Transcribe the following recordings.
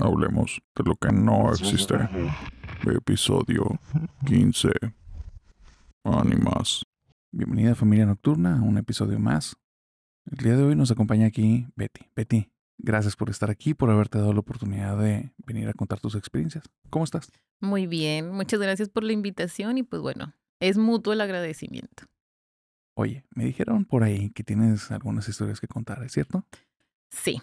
Hablemos de lo que no existe. Episodio 15. Ánimas. Bienvenida familia nocturna a un episodio más. El día de hoy nos acompaña aquí Betty. Betty, gracias por estar aquí, por haberte dado la oportunidad de venir a contar tus experiencias. ¿Cómo estás? Muy bien, muchas gracias por la invitación y pues bueno, es mutuo el agradecimiento. Oye, me dijeron por ahí que tienes algunas historias que contar, ¿es cierto? Sí,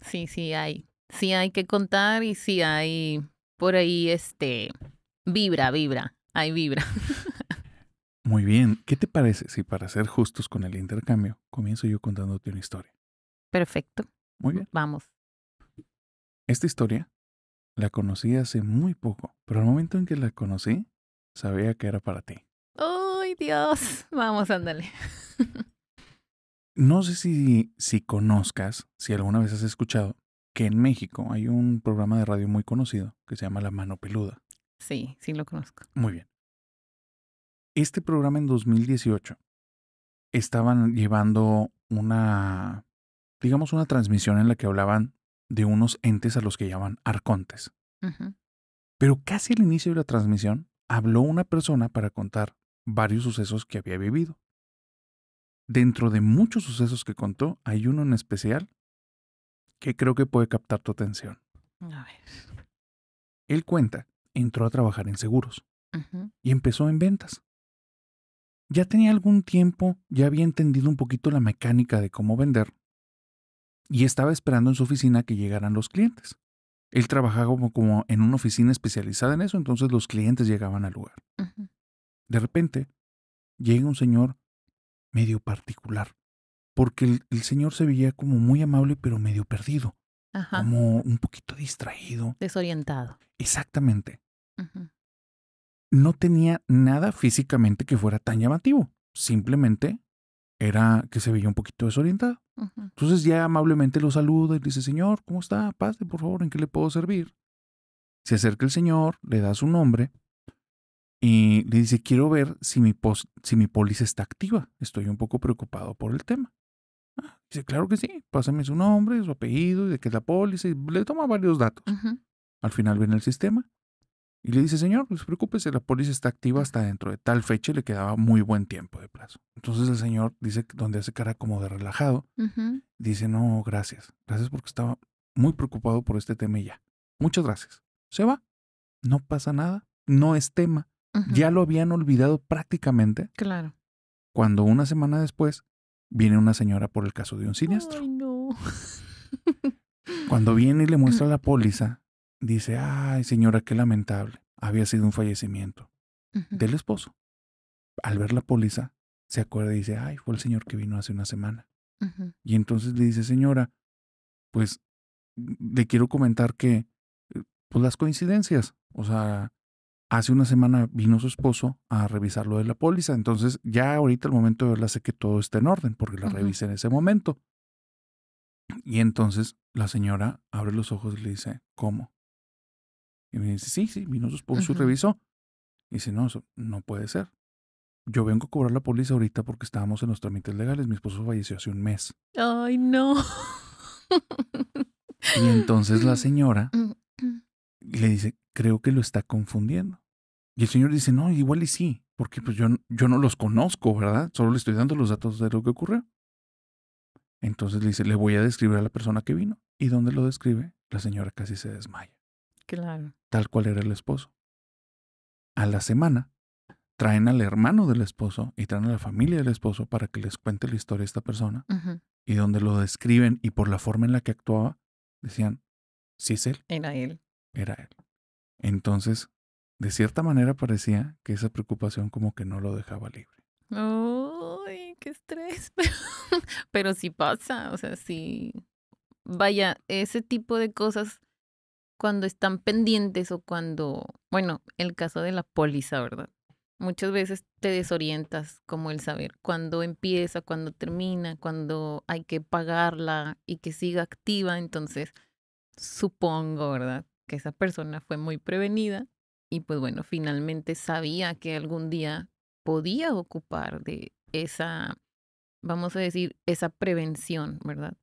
sí, sí, hay sí hay que contar y sí hay por ahí este vibra, vibra, hay vibra. Muy bien, ¿qué te parece si para ser justos con el intercambio comienzo yo contándote una historia? Perfecto. Muy bien. Vamos. Esta historia la conocí hace muy poco, pero al momento en que la conocí, sabía que era para ti. ¡Ay, Dios! Vamos, ándale. no sé si, si conozcas, si alguna vez has escuchado, que en México hay un programa de radio muy conocido que se llama La Mano Peluda. Sí, sí lo conozco. Muy bien. Este programa en 2018 estaban llevando una, digamos, una transmisión en la que hablaban de unos entes a los que llaman arcontes. Pero casi al inicio de la transmisión habló una persona para contar varios sucesos que había vivido. Dentro de muchos sucesos que contó, hay uno en especial que creo que puede captar tu atención. Mm, a ver. Él cuenta, entró a trabajar en seguros y empezó en ventas. Ya tenía algún tiempo, ya había entendido un poquito la mecánica de cómo vender y estaba esperando en su oficina que llegaran los clientes. Él trabajaba como, en una oficina especializada en eso, entonces los clientes llegaban al lugar. De repente, llega un señor medio particular porque el, señor se veía como muy amable, pero medio perdido, como un poquito distraído. Desorientado. Exactamente. No tenía nada físicamente que fuera tan llamativo, simplemente era que se veía un poquito desorientado. Entonces ya amablemente lo saluda y dice, señor, ¿cómo está? Pase, por favor, ¿en qué le puedo servir? Se acerca el señor, le da su nombre y le dice, quiero ver si mi, si mi póliza está activa. Estoy un poco preocupado por el tema dice, claro que sí, pásame su nombre, su apellido, y de qué es la póliza, y le toma varios datos. Al final viene el sistema y le dice, señor, no se pues, preocupe, la póliza está activa hasta dentro de tal fecha y le quedaba muy buen tiempo de plazo. Entonces el señor dice, donde hace cara como de relajado, dice, no, gracias, gracias porque estaba muy preocupado por este tema ya. Muchas gracias. Se va, no pasa nada, no es tema. Ya lo habían olvidado prácticamente. Claro. Cuando una semana después viene una señora por el caso de un siniestro. Ay, no. Cuando viene y le muestra la póliza, dice, ay señora, qué lamentable, había sido un fallecimiento del esposo. Al ver la póliza, se acuerda y dice, ay, fue el señor que vino hace una semana. Y entonces le dice, señora, pues le quiero comentar que, eh, pues las coincidencias, o sea, Hace una semana vino su esposo a revisar lo de la póliza, entonces ya ahorita al momento de verla sé que todo está en orden porque la revisé en ese momento. Y entonces la señora abre los ojos y le dice, ¿cómo? Y me dice, sí, sí, vino su esposo y revisó. Y dice, no, eso no puede ser. Yo vengo a cobrar la póliza ahorita porque estábamos en los trámites legales. Mi esposo falleció hace un mes. Ay, no. Y entonces la señora mm, mm. le dice, creo que lo está confundiendo. Y el señor dice, no, igual y sí, porque pues yo, yo no los conozco, ¿verdad? Solo le estoy dando los datos de lo que ocurrió. Entonces le dice, le voy a describir a la persona que vino. ¿Y donde lo describe? La señora casi se desmaya. Claro. Tal cual era el esposo. A la semana, traen al hermano del esposo y traen a la familia del esposo para que les cuente la historia de esta persona. Y donde lo describen y por la forma en la que actuaba, decían, si es él. Era él. Era él. Entonces, de cierta manera parecía que esa preocupación como que no lo dejaba libre. ¡Ay, qué estrés! Pero, pero sí pasa, o sea, sí. Vaya, ese tipo de cosas cuando están pendientes o cuando, bueno, el caso de la póliza, ¿verdad? Muchas veces te desorientas como el saber cuándo empieza, cuándo termina, cuándo hay que pagarla y que siga activa, entonces supongo, ¿verdad? que esa persona fue muy prevenida y pues bueno, finalmente sabía que algún día podía ocupar de esa, vamos a decir, esa prevención, ¿verdad?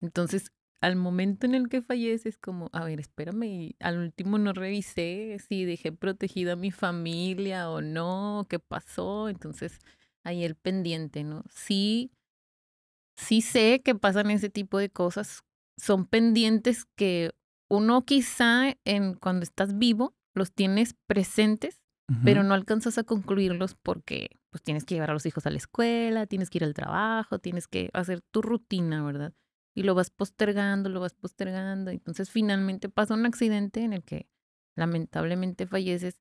Entonces, al momento en el que fallece es como, a ver, espérame, al último no revisé si dejé protegida a mi familia o no, qué pasó, entonces ahí el pendiente, ¿no? Sí, sí sé que pasan ese tipo de cosas, son pendientes que uno quizá en cuando estás vivo los tienes presentes, pero no alcanzas a concluirlos porque pues tienes que llevar a los hijos a la escuela, tienes que ir al trabajo, tienes que hacer tu rutina, ¿verdad? Y lo vas postergando, lo vas postergando. Entonces finalmente pasa un accidente en el que lamentablemente falleces.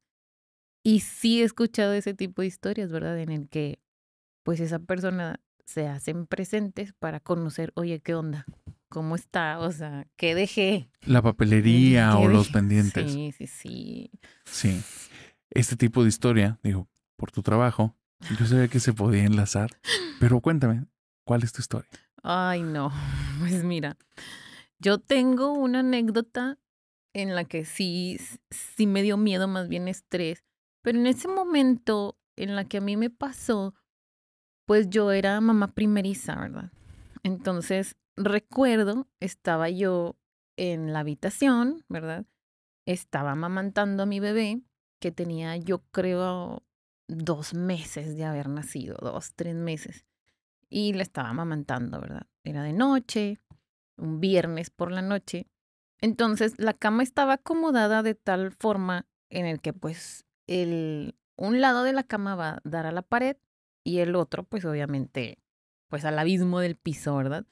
Y sí he escuchado ese tipo de historias, ¿verdad? En el que pues esa persona se hacen presentes para conocer, oye, ¿qué onda? cómo está, o sea, ¿qué dejé? La papelería o los pendientes. Sí, sí, sí. Sí. Este tipo de historia, digo, por tu trabajo, yo sabía que se podía enlazar, pero cuéntame, ¿cuál es tu historia? Ay, no, pues mira, yo tengo una anécdota en la que sí, sí me dio miedo, más bien estrés, pero en ese momento en la que a mí me pasó, pues yo era mamá primeriza, ¿verdad? Entonces, recuerdo, estaba yo en la habitación, ¿verdad? Estaba amamantando a mi bebé, que tenía, yo creo, dos meses de haber nacido, dos, tres meses. Y la estaba amamantando, ¿verdad? Era de noche, un viernes por la noche. Entonces, la cama estaba acomodada de tal forma en el que, pues, el, un lado de la cama va a dar a la pared y el otro, pues, obviamente, pues, al abismo del piso, ¿verdad?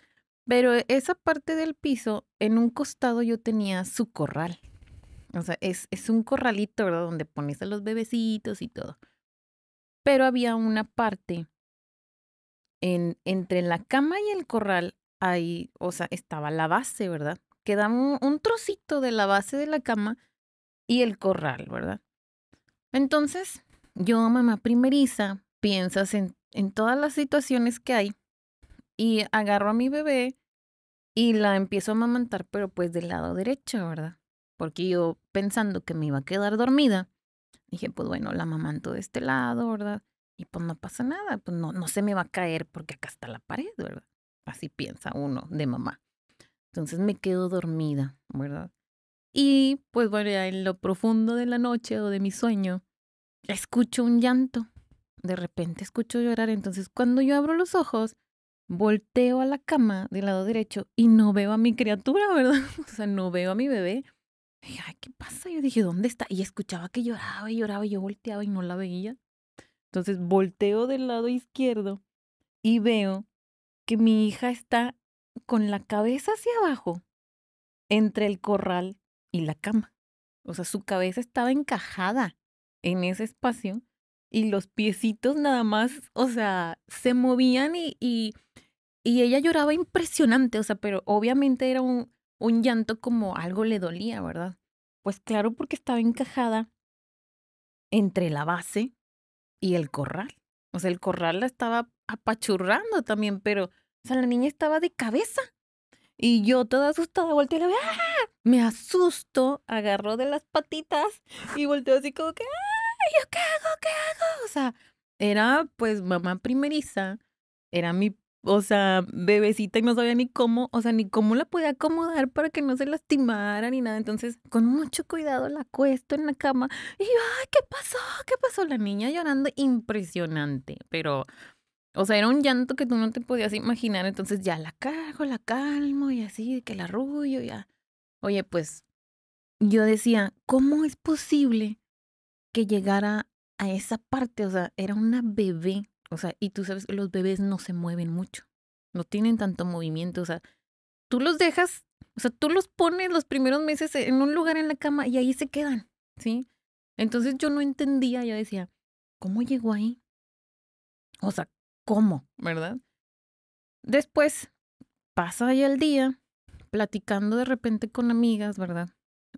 Pero e, esa parte del piso, en un costado yo tenía su corral. O sea, es, un corralito, ¿verdad? Donde pones a los bebecitos y todo. Pero había una parte en, entre la cama y el corral, ahí, o sea, estaba la base, ¿verdad? Quedaba un, trocito de la base de la cama y el corral, ¿verdad? Entonces, yo, mamá primeriza, piensas en todas las situaciones que hay y agarro a mi bebé y la empiezo a amamantar, pero pues del lado derecho, ¿verdad? Porque yo pensando que me iba a quedar dormida, dije, pues bueno, la amamanto de este lado, ¿verdad? Y pues no pasa nada, pues no, no se me va a caer porque acá está la pared, ¿verdad? Así piensa uno de mamá. Entonces me quedo dormida, ¿verdad? Y pues bueno, en lo profundo de la noche o de mi sueño, escucho un llanto. De repente escucho llorar. Entonces cuando yo abro los ojos, volteo a la cama del lado derecho y no veo a mi criatura, ¿verdad? O sea, no veo a mi bebé. ay, ¿qué pasa? Yo dije, ¿dónde está? Y escuchaba que lloraba y lloraba y yo volteaba y no la veía. Entonces volteo del lado izquierdo y veo que mi hija está con la cabeza hacia abajo entre el corral y la cama. O sea, su cabeza estaba encajada en ese espacio y los piecitos nada más, o sea, se movían y, y y ella lloraba impresionante, o sea, pero obviamente era un, un llanto como algo le dolía, ¿verdad? Pues claro, porque estaba encajada entre la base y el corral. O sea, el corral la estaba apachurrando también, pero, o sea, la niña estaba de cabeza. Y yo toda asustada volteé y la ¡ah! Me asusto, agarró de las patitas y volteó así como que, yo qué hago, qué hago! O sea, era pues mamá primeriza, era mi o sea, bebecita y no sabía ni cómo, o sea, ni cómo la podía acomodar para que no se lastimara ni nada. Entonces, con mucho cuidado la acuesto en la cama y ay, ¿qué pasó? ¿Qué pasó? La niña llorando impresionante, pero, o sea, era un llanto que tú no te podías imaginar. Entonces ya la cargo, la calmo y así, que la arrullo, ya. Oye, pues yo decía, ¿cómo es posible que llegara a esa parte? O sea, era una bebé o sea, y tú sabes, los bebés no se mueven mucho, no tienen tanto movimiento, o sea, tú los dejas, o sea, tú los pones los primeros meses en un lugar en la cama y ahí se quedan, ¿sí? Entonces yo no entendía, yo decía, ¿cómo llegó ahí? O sea, ¿cómo? ¿Verdad? Después pasa ya el día, platicando de repente con amigas, ¿verdad?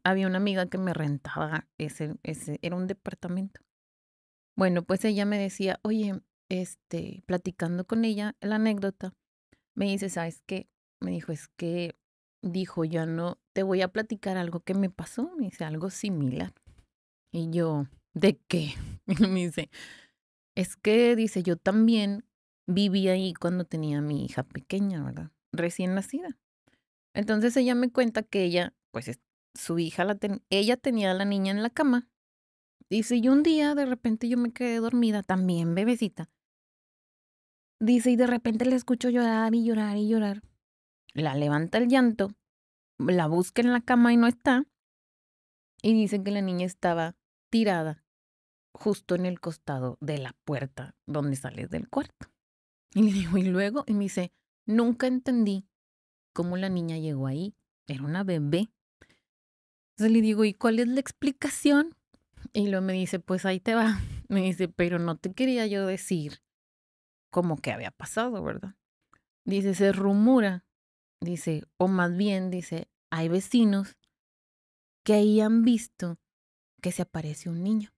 Había una amiga que me rentaba ese, ese, era un departamento. Bueno, pues ella me decía, oye, este, platicando con ella la anécdota, me dice, ¿sabes qué? Me dijo, es que, dijo, ya no, te voy a platicar algo que me pasó, me dice, algo similar. Y yo, ¿de qué? me dice, es que, dice, yo también viví ahí cuando tenía a mi hija pequeña, ¿verdad? Recién nacida. Entonces ella me cuenta que ella, pues su hija, la ella tenía a la niña en la cama. Dice, y un día de repente yo me quedé dormida, también bebecita, Dice, y de repente le escucho llorar y llorar y llorar. La levanta el llanto, la busca en la cama y no está. Y dicen que la niña estaba tirada justo en el costado de la puerta donde sales del cuarto. Y le digo, y luego, y me dice, nunca entendí cómo la niña llegó ahí. Era una bebé. Entonces le digo, ¿y cuál es la explicación? Y luego me dice, pues ahí te va. Me dice, pero no te quería yo decir como que había pasado, ¿verdad? Dice, se rumora, dice, o más bien, dice, hay vecinos que ahí han visto que se aparece un niño.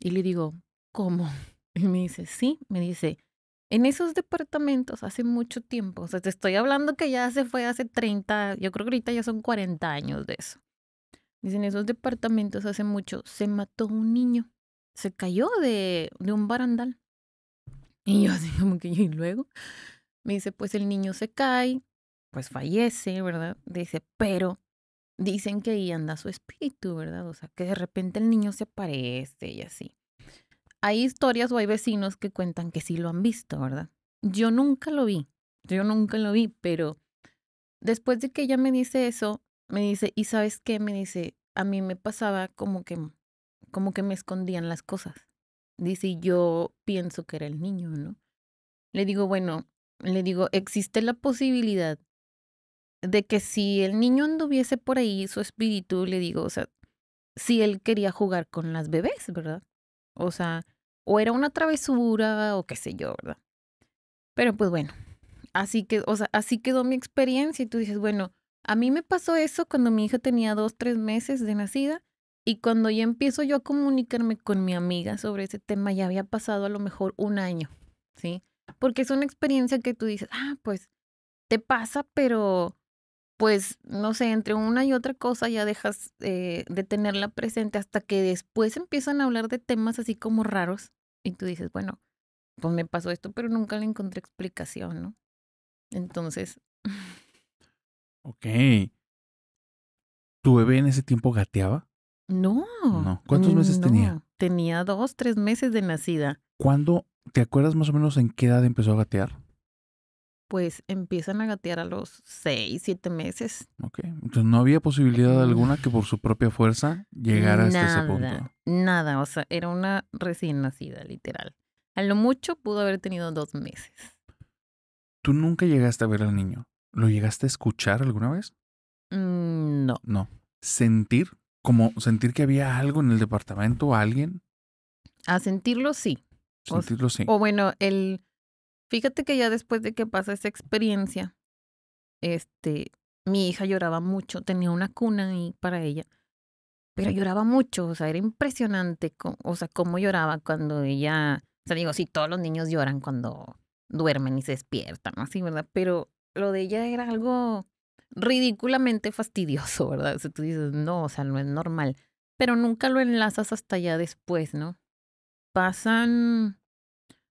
Y le digo, ¿cómo? Y me dice, sí, me dice, en esos departamentos hace mucho tiempo, o sea, te estoy hablando que ya se fue hace 30, yo creo que ahorita ya son 40 años de eso. Dice, en esos departamentos hace mucho se mató un niño, se cayó de, de un barandal. Y que, luego? Me dice, pues el niño se cae, pues fallece, ¿verdad? Dice, pero dicen que ahí anda su espíritu, ¿verdad? O sea, que de repente el niño se aparece y así. Hay historias o hay vecinos que cuentan que sí lo han visto, ¿verdad? Yo nunca lo vi, yo nunca lo vi, pero después de que ella me dice eso, me dice, ¿y sabes qué? Me dice, a mí me pasaba como que, como que me escondían las cosas. Dice, yo pienso que era el niño, ¿no? Le digo, bueno, le digo, existe la posibilidad de que si el niño anduviese por ahí, su espíritu, le digo, o sea, si él quería jugar con las bebés, ¿verdad? O sea, o era una travesura o qué sé yo, ¿verdad? Pero pues bueno, así que, o sea, así quedó mi experiencia y tú dices, bueno, a mí me pasó eso cuando mi hija tenía dos, tres meses de nacida y cuando ya empiezo yo a comunicarme con mi amiga sobre ese tema, ya había pasado a lo mejor un año, ¿sí? Porque es una experiencia que tú dices, ah, pues te pasa, pero pues, no sé, entre una y otra cosa ya dejas eh, de tenerla presente hasta que después empiezan a hablar de temas así como raros y tú dices, bueno, pues me pasó esto, pero nunca le encontré explicación, ¿no? Entonces... Ok. ¿Tu bebé en ese tiempo gateaba? No. no. ¿Cuántos meses tenía? Tenía dos, tres meses de nacida. ¿Cuándo, te acuerdas más o menos en qué edad empezó a gatear? Pues empiezan a gatear a los seis, siete meses. Ok. Entonces no había posibilidad alguna que por su propia fuerza llegara hasta ese punto. Nada, o sea, era una recién nacida, literal. A lo mucho pudo haber tenido dos meses. ¿Tú nunca llegaste a ver al niño? ¿Lo llegaste a escuchar alguna vez? Mm, no. No. ¿Sentir? como sentir que había algo en el departamento o alguien. A sentirlo sí. Sentirlo sí. O bueno, el fíjate que ya después de que pasa esa experiencia, este, mi hija lloraba mucho, tenía una cuna ahí para ella, pero lloraba mucho, o sea, era impresionante, o sea, cómo lloraba cuando ella, o sea, digo, sí, todos los niños lloran cuando duermen y se despiertan, así, ¿verdad? Pero lo de ella era algo ridículamente fastidioso, ¿verdad? O sea, tú dices, no, o sea, no es normal. Pero nunca lo enlazas hasta ya después, ¿no? Pasan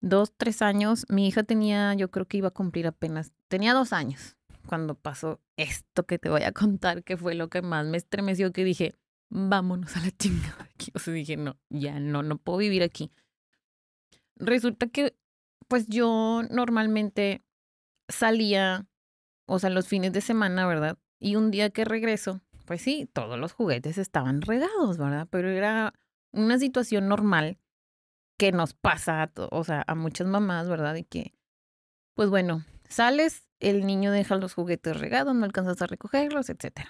dos, tres años. Mi hija tenía, yo creo que iba a cumplir apenas, tenía dos años cuando pasó esto que te voy a contar, que fue lo que más me estremeció, que dije, vámonos a la chingada aquí. O sea, dije, no, ya no, no puedo vivir aquí. Resulta que, pues yo normalmente salía o sea, los fines de semana, ¿verdad? Y un día que regreso, pues sí, todos los juguetes estaban regados, ¿verdad? Pero era una situación normal que nos pasa, a o sea, a muchas mamás, ¿verdad? Y que, pues bueno, sales, el niño deja los juguetes regados, no alcanzas a recogerlos, etc.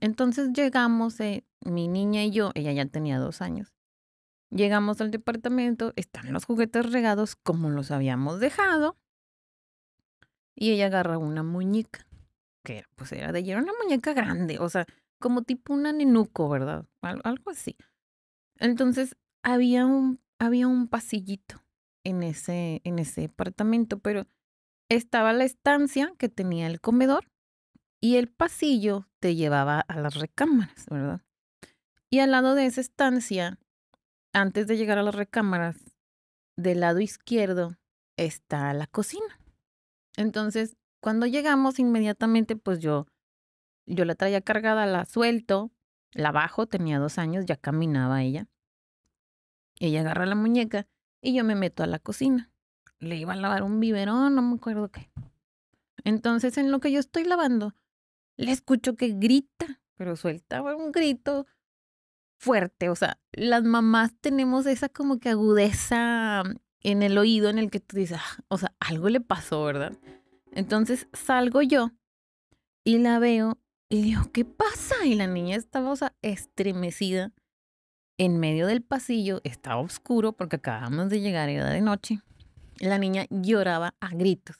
Entonces llegamos, eh, mi niña y yo, ella ya tenía dos años, llegamos al departamento, están los juguetes regados como los habíamos dejado, y ella agarra una muñeca, que pues era de ella, una muñeca grande, o sea, como tipo una nenuco, ¿verdad? algo así. Entonces, había un, había un pasillito en ese, en ese apartamento, pero estaba la estancia que tenía el comedor y el pasillo te llevaba a las recámaras, ¿verdad? Y al lado de esa estancia, antes de llegar a las recámaras, del lado izquierdo está la cocina. Entonces, cuando llegamos inmediatamente, pues yo, yo la traía cargada, la suelto, la bajo, tenía dos años, ya caminaba ella. Ella agarra la muñeca y yo me meto a la cocina. Le iba a lavar un biberón, no me acuerdo qué. Entonces, en lo que yo estoy lavando, le escucho que grita, pero suelta un grito fuerte. O sea, las mamás tenemos esa como que agudeza en el oído en el que tú dices, ah, o sea, algo le pasó, ¿verdad? Entonces salgo yo y la veo y digo, ¿qué pasa? Y la niña estaba, o sea, estremecida en medio del pasillo, estaba oscuro porque acabamos de llegar, era de noche. La niña lloraba a gritos.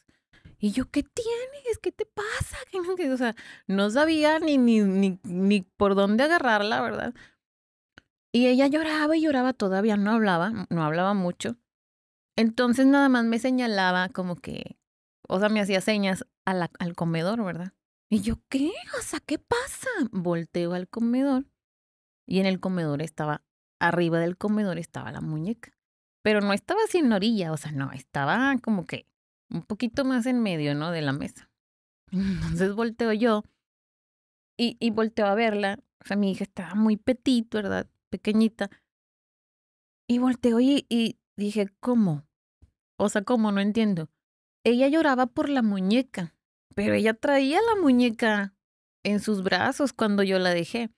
Y yo, ¿qué tienes? ¿Qué te pasa? O sea, no sabía ni, ni, ni, ni por dónde agarrarla, ¿verdad? Y ella lloraba y lloraba todavía, no hablaba, no hablaba mucho. Entonces nada más me señalaba como que, o sea, me hacía señas al comedor, ¿verdad? Y yo, ¿qué? O sea, ¿qué pasa? Volteo al comedor y en el comedor estaba, arriba del comedor estaba la muñeca, pero no estaba sin orilla, o sea, no, estaba como que un poquito más en medio, ¿no? De la mesa. Entonces volteo yo y, y volteo a verla, o sea, mi hija estaba muy petit, ¿verdad? Pequeñita. Y volteo y Dije, ¿cómo? O sea, ¿cómo? No entiendo. Ella lloraba por la muñeca, pero ella traía la muñeca en sus brazos cuando yo la dejé.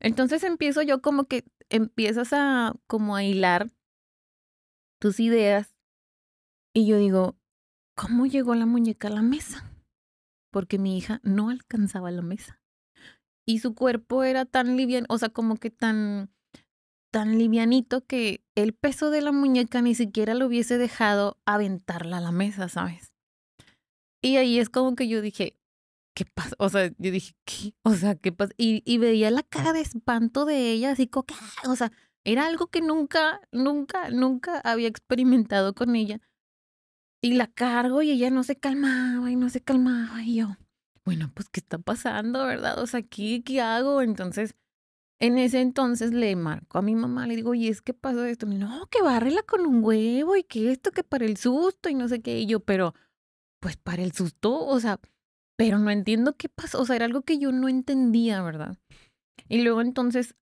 Entonces empiezo yo como que empiezas a como a hilar tus ideas y yo digo, ¿cómo llegó la muñeca a la mesa? Porque mi hija no alcanzaba la mesa. Y su cuerpo era tan liviano, o sea, como que tan tan livianito que el peso de la muñeca ni siquiera lo hubiese dejado aventarla a la mesa, ¿sabes? Y ahí es como que yo dije, ¿qué pasa? O sea, yo dije, ¿qué? O sea, ¿qué pasa? Y, veía la cara de espanto de ella, así como, ah, O sea, era algo que nunca, nunca, nunca había experimentado con ella. Y la cargo y ella no se calmaba y no se calmaba. Y yo, bueno, pues, ¿qué está pasando, verdad? O sea, ¿qué, qué hago? Entonces en ese entonces le marco a mi mamá, le digo, ¿y es que pasó esto? no, que bárrela con un huevo y que esto, que para el susto y no sé qué. Y yo, pero, pues para el susto, o sea, pero no entiendo qué pasó. O sea, era algo que yo no entendía, ¿verdad? Y luego entonces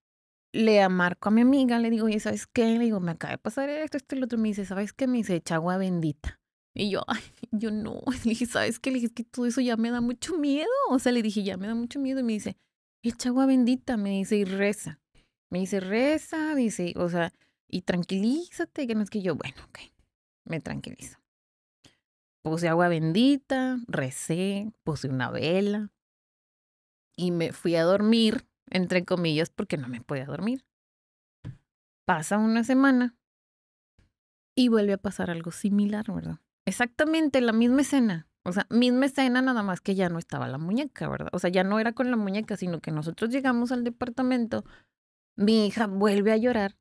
le marco a mi amiga, le digo, ¿y ¿sabes qué? Le digo, me acaba de pasar esto, esto y lo otro. Me dice, ¿sabes qué? Me dice, chagua bendita. Y yo, ay, yo no. Le dije, ¿sabes qué? Le dije, es que todo eso ya me da mucho miedo. O sea, le dije, ya me da mucho miedo. Y me dice, echa agua bendita, me dice, y reza. Me dice, reza, dice, o sea, y tranquilízate, que no es que yo, bueno, ok, me tranquilizo. Puse agua bendita, recé, puse una vela y me fui a dormir, entre comillas, porque no me podía dormir. Pasa una semana y vuelve a pasar algo similar, ¿verdad? Exactamente la misma escena, o sea, misma escena, nada más que ya no estaba la muñeca, ¿verdad? O sea, ya no era con la muñeca, sino que nosotros llegamos al departamento, mi hija vuelve a llorar.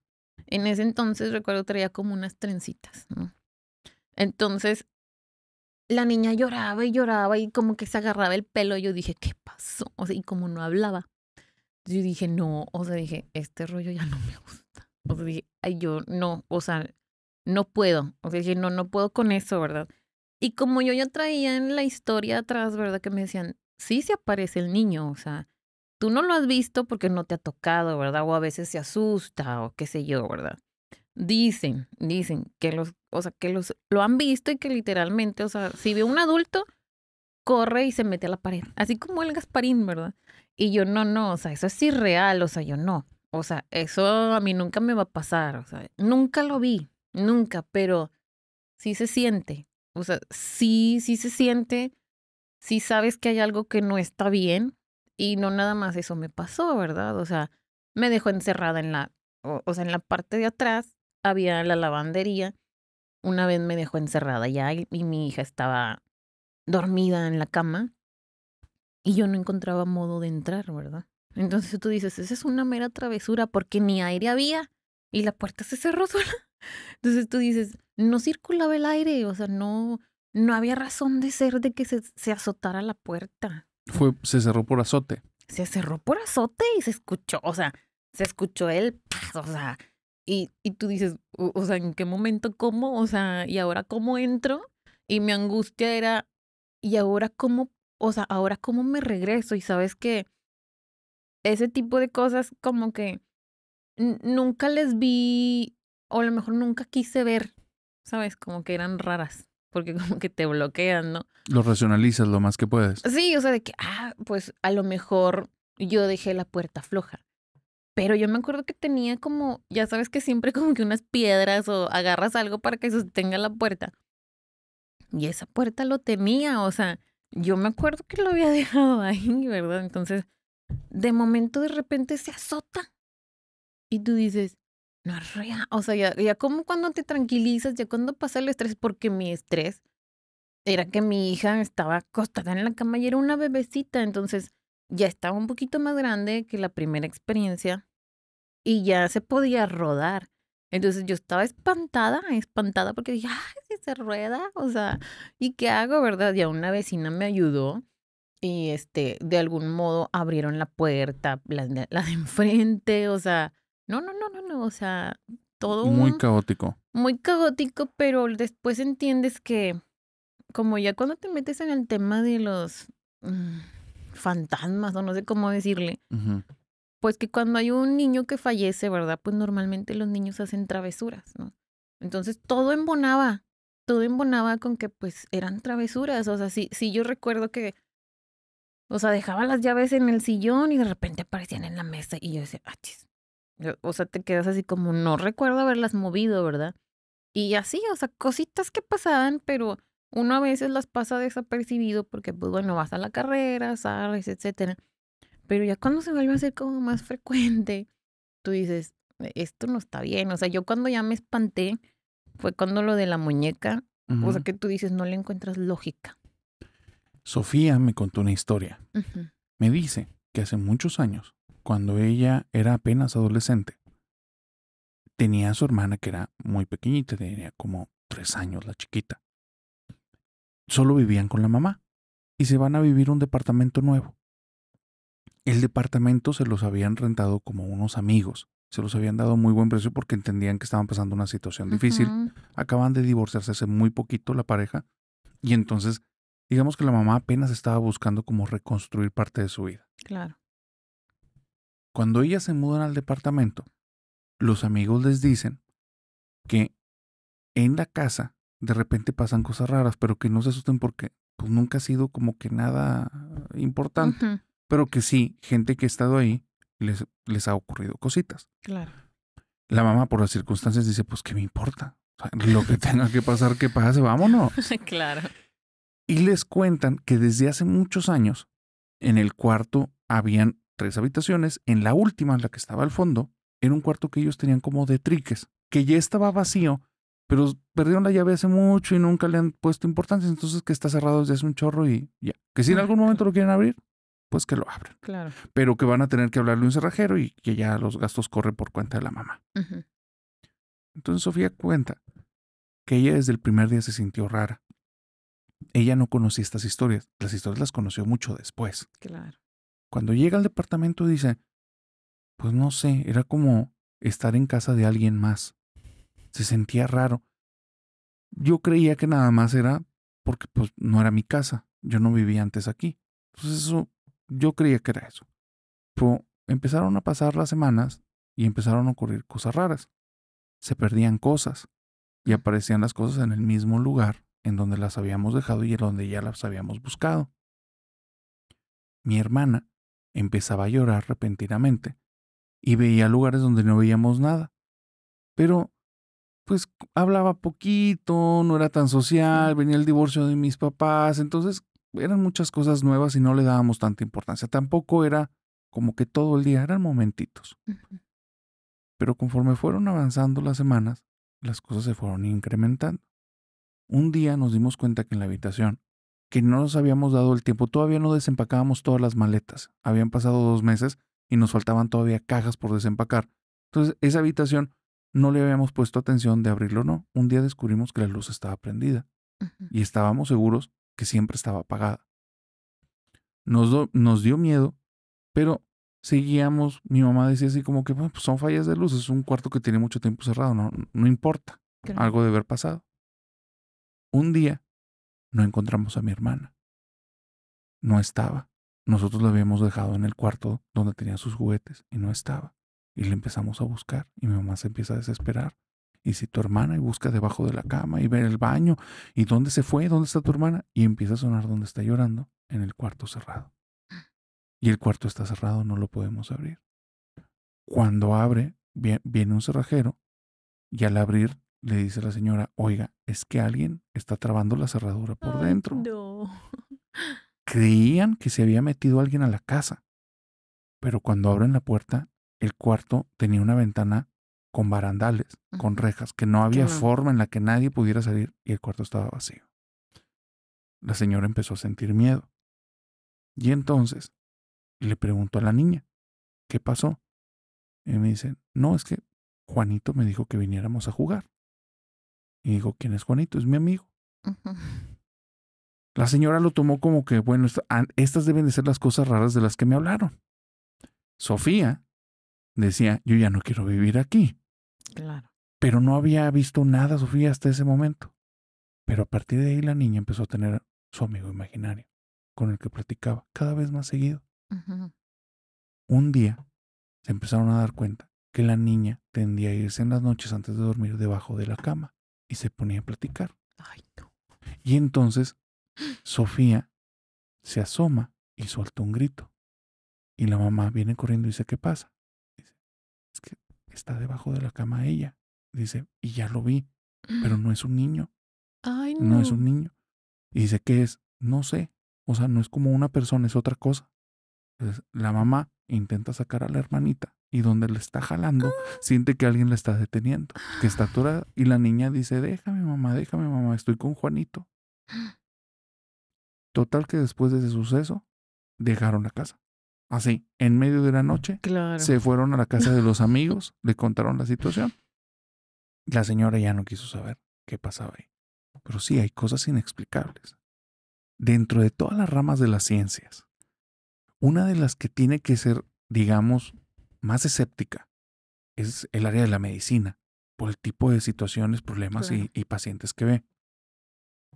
En ese entonces, recuerdo, traía como unas trencitas, ¿no? Entonces, la niña lloraba y lloraba y como que se agarraba el pelo. y Yo dije, ¿qué pasó? O sea, y como no hablaba, yo dije, no, o sea, dije, este rollo ya no me gusta. O sea, dije, ay, yo no, o sea, no puedo. O sea, dije, no, no puedo con eso, ¿verdad? Y como yo ya traía en la historia atrás, ¿verdad? Que me decían, sí se aparece el niño, o sea, tú no lo has visto porque no te ha tocado, ¿verdad? O a veces se asusta o qué sé yo, ¿verdad? Dicen, dicen que los, o sea, que los lo han visto y que literalmente, o sea, si ve un adulto, corre y se mete a la pared, así como el Gasparín, ¿verdad? Y yo no, no, o sea, eso es irreal, o sea, yo no, o sea, eso a mí nunca me va a pasar, o sea, nunca lo vi, nunca, pero sí se siente, o sea, sí, sí se siente, sí sabes que hay algo que no está bien y no nada más eso me pasó, ¿verdad? O sea, me dejó encerrada en la, o, sea, en la parte de atrás había la lavandería. Una vez me dejó encerrada ya y, y mi hija estaba dormida en la cama y yo no encontraba modo de entrar, ¿verdad? Entonces tú dices, esa es una mera travesura porque ni aire había y la puerta se cerró sola. Entonces tú dices, no circulaba el aire, o sea, no, no había razón de ser de que se, se azotara la puerta. Fue, se cerró por azote. Se cerró por azote y se escuchó, o sea, se escuchó el o sea, y, y tú dices, o, o, sea, ¿en qué momento cómo? O sea, ¿y ahora cómo entro? Y mi angustia era, ¿y ahora cómo? O sea, ¿ahora cómo me regreso? Y sabes que ese tipo de cosas como que nunca les vi o a lo mejor nunca quise ver, ¿sabes? Como que eran raras, porque como que te bloquean, ¿no? Lo racionalizas lo más que puedes. Sí, o sea, de que, ah, pues a lo mejor yo dejé la puerta floja. Pero yo me acuerdo que tenía como, ya sabes que siempre como que unas piedras o agarras algo para que sostenga la puerta. Y esa puerta lo tenía, o sea, yo me acuerdo que lo había dejado ahí, ¿verdad? Entonces, de momento de repente se azota. Y tú dices, no O sea, ya, ya como cuando te tranquilizas, ya cuando pasa el estrés, porque mi estrés era que mi hija estaba acostada en la cama y era una bebecita, entonces ya estaba un poquito más grande que la primera experiencia y ya se podía rodar. Entonces yo estaba espantada, espantada porque dije, ay, si se rueda, o sea, ¿y qué hago, verdad? Ya una vecina me ayudó y este, de algún modo abrieron la puerta, la de enfrente, o sea, no, no, no, no, no, o sea, todo... Muy caótico. Muy caótico, pero después entiendes que como ya cuando te metes en el tema de los mm, fantasmas o no sé cómo decirle, pues que cuando hay un niño que fallece, ¿verdad? Pues normalmente los niños hacen travesuras, ¿no? Entonces todo embonaba, todo embonaba con que pues eran travesuras, o sea, sí, sí yo recuerdo que, o sea, dejaba las llaves en el sillón y de repente aparecían en la mesa y yo decía, ah, chis, o sea, te quedas así como, no recuerdo haberlas movido, ¿verdad? Y así, o sea, cositas que pasaban, pero uno a veces las pasa desapercibido porque, pues bueno, vas a la carrera, sales, etcétera. Pero ya cuando se vuelve a hacer como más frecuente, tú dices, e, esto no está bien. O sea, yo cuando ya me espanté fue cuando lo de la muñeca, o sea, que tú dices, no le encuentras lógica. Sofía me contó una historia. Me dice que hace muchos años cuando ella era apenas adolescente, tenía a su hermana que era muy pequeñita, tenía como tres años la chiquita. Solo vivían con la mamá y se van a vivir un departamento nuevo. El departamento se los habían rentado como unos amigos. Se los habían dado muy buen precio porque entendían que estaban pasando una situación difícil. Acaban de divorciarse hace muy poquito la pareja. Y entonces, digamos que la mamá apenas estaba buscando como reconstruir parte de su vida. Claro. Cuando ellas se mudan al departamento, los amigos les dicen que en la casa de repente pasan cosas raras, pero que no se asusten porque pues, nunca ha sido como que nada importante. Pero que sí, gente que ha estado ahí les, les ha ocurrido cositas. Claro. La mamá, por las circunstancias, dice: Pues, ¿qué me importa? lo que tenga que pasar, que pase, vámonos. claro. Y les cuentan que desde hace muchos años en el cuarto habían tres habitaciones, en la última, en la que estaba al fondo, era un cuarto que ellos tenían como de triques, que ya estaba vacío, pero perdieron la llave hace mucho y nunca le han puesto importancia, entonces que está cerrado desde hace un chorro y ya. Que si en algún momento lo quieren abrir, pues que lo abran. Claro. Pero que van a tener que hablarle un cerrajero y que ya los gastos corren por cuenta de la mamá. Entonces Sofía cuenta que ella desde el primer día se sintió rara. Ella no conocía estas historias, las historias las conoció mucho después. Claro. Cuando llega al departamento dice, pues no sé, era como estar en casa de alguien más. Se sentía raro. Yo creía que nada más era porque pues no era mi casa, yo no vivía antes aquí. Entonces eso, yo creía que era eso. Pero empezaron a pasar las semanas y empezaron a ocurrir cosas raras. Se perdían cosas y aparecían las cosas en el mismo lugar en donde las habíamos dejado y en donde ya las habíamos buscado. Mi hermana empezaba a llorar repentinamente y veía lugares donde no veíamos nada. Pero, pues, hablaba poquito, no era tan social, venía el divorcio de mis papás, entonces eran muchas cosas nuevas y no le dábamos tanta importancia. Tampoco era como que todo el día, eran momentitos. Pero conforme fueron avanzando las semanas, las cosas se fueron incrementando. Un día nos dimos cuenta que en la habitación que no nos habíamos dado el tiempo, todavía no desempacábamos todas las maletas. Habían pasado dos meses y nos faltaban todavía cajas por desempacar. Entonces, esa habitación no le habíamos puesto atención de abrirlo no. Un día descubrimos que la luz estaba prendida y estábamos seguros que siempre estaba apagada. Nos, nos dio miedo, pero seguíamos. Mi mamá decía así como que pues son fallas de luz, es un cuarto que tiene mucho tiempo cerrado, no, no importa. Algo de haber pasado. Un día no encontramos a mi hermana. No estaba. Nosotros la habíamos dejado en el cuarto donde tenía sus juguetes y no estaba. Y le empezamos a buscar y mi mamá se empieza a desesperar. Y si tu hermana y busca debajo de la cama y ver el baño y dónde se fue, dónde está tu hermana y empieza a sonar donde está llorando en el cuarto cerrado. Y el cuarto está cerrado, no lo podemos abrir. Cuando abre, viene un cerrajero y al abrir le dice la señora, oiga, es que alguien está trabando la cerradura por dentro. Creían que se había metido alguien a la casa, pero cuando abren la puerta, el cuarto tenía una ventana con barandales, con rejas, que no había forma en la que nadie pudiera salir y el cuarto estaba vacío. La señora empezó a sentir miedo. Y entonces le preguntó a la niña, ¿qué pasó? Y me dice, no, es que Juanito me dijo que viniéramos a jugar. Y digo, ¿quién es Juanito? Es mi amigo. La señora lo tomó como que, bueno, estas deben de ser las cosas raras de las que me hablaron. Sofía decía, yo ya no quiero vivir aquí. Claro. Pero no había visto nada Sofía hasta ese momento. Pero a partir de ahí la niña empezó a tener su amigo imaginario, con el que platicaba cada vez más seguido. Un día se empezaron a dar cuenta que la niña tendía a irse en las noches antes de dormir debajo de la cama y se ponía a platicar. Ay, no. Y entonces Sofía se asoma y suelta un grito. Y la mamá viene corriendo y dice, ¿qué pasa? Dice, es que está debajo de la cama ella. Dice, y ya lo vi, pero no es un niño. Ay, no. no es un niño. Y dice, ¿qué es? No sé. O sea, no es como una persona, es otra cosa. Entonces, la mamá intenta sacar a la hermanita y donde le está jalando, ah. siente que alguien la está deteniendo, que está atorada. Y la niña dice, déjame mamá, déjame mamá, estoy con Juanito. Total que después de ese suceso, dejaron la casa. Así, en medio de la noche, se fueron a la casa de los amigos, le contaron la situación. La señora ya no quiso saber qué pasaba ahí. Pero sí, hay cosas inexplicables. Dentro de todas las ramas de las ciencias, una de las que tiene que ser, digamos, más escéptica es el área de la medicina, por el tipo de situaciones, problemas y, y pacientes que ve.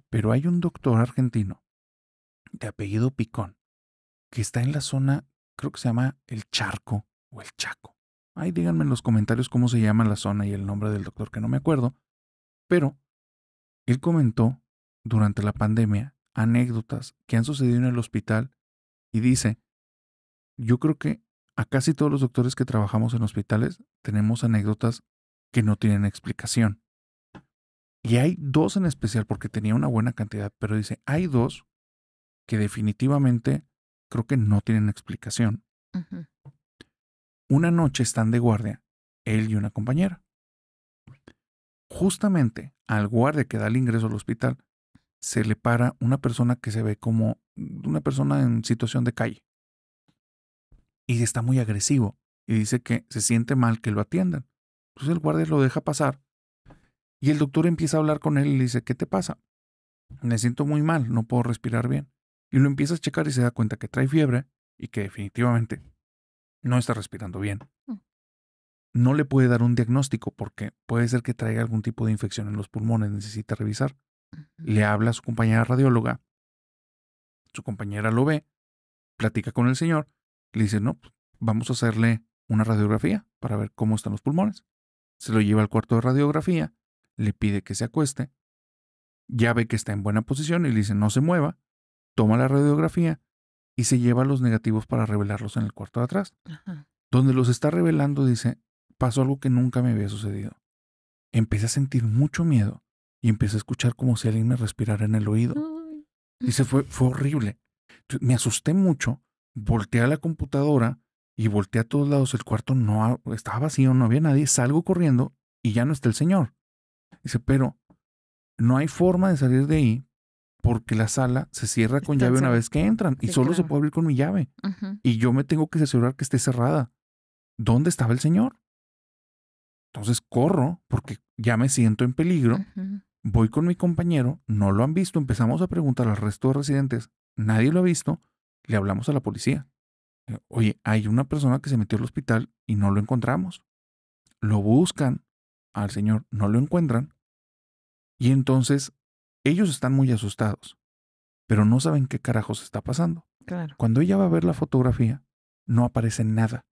Pero hay un doctor argentino de apellido Picón que está en la zona, creo que se llama El Charco o El Chaco. Ahí díganme en los comentarios cómo se llama la zona y el nombre del doctor, que no me acuerdo. Pero él comentó durante la pandemia anécdotas que han sucedido en el hospital y dice, yo creo que a casi todos los doctores que trabajamos en hospitales tenemos anécdotas que no tienen explicación. Y hay dos en especial, porque tenía una buena cantidad, pero dice, hay dos que definitivamente creo que no tienen explicación. Una noche están de guardia, él y una compañera. Justamente al guardia que da el ingreso al hospital, se le para una persona que se ve como una persona en situación de calle y está muy agresivo y dice que se siente mal que lo atiendan. Entonces el guardia lo deja pasar y el doctor empieza a hablar con él y le dice, ¿qué te pasa? Me siento muy mal, no puedo respirar bien. Y lo empieza a checar y se da cuenta que trae fiebre y que definitivamente no está respirando bien. Mm. No le puede dar un diagnóstico porque puede ser que traiga algún tipo de infección en los pulmones, necesita revisar. Le habla a su compañera radióloga, su compañera lo ve, platica con el señor le dice, no, pues, vamos a hacerle una radiografía para ver cómo están los pulmones. Se lo lleva al cuarto de radiografía, le pide que se acueste, ya ve que está en buena posición y le dice, no se mueva, toma la radiografía y se lleva los negativos para revelarlos en el cuarto de atrás. Donde los está revelando, dice, pasó algo que nunca me había sucedido. Empecé a sentir mucho miedo y empecé a escuchar como si alguien me respirara en el oído. Dice, fue, fue horrible. Me asusté mucho volteé a la computadora y volteé a todos lados. El cuarto no estaba vacío, no había nadie. Salgo corriendo y ya no está el señor. Dice, pero no hay forma de salir de ahí porque la sala se cierra con llave una vez que entran y solo se puede abrir con mi llave. Y yo me tengo que asegurar que esté cerrada. ¿Dónde estaba el señor? Entonces corro porque ya me siento en peligro. Voy con mi compañero, no lo han visto, empezamos a preguntar al resto de residentes, nadie lo ha visto, le hablamos a la policía. Eh, Oye, hay una persona que se metió al hospital y no lo encontramos. Lo buscan al señor, no lo encuentran. Y entonces ellos están muy asustados, pero no saben qué carajos está pasando. Cuando ella va a ver la fotografía, no aparece nada.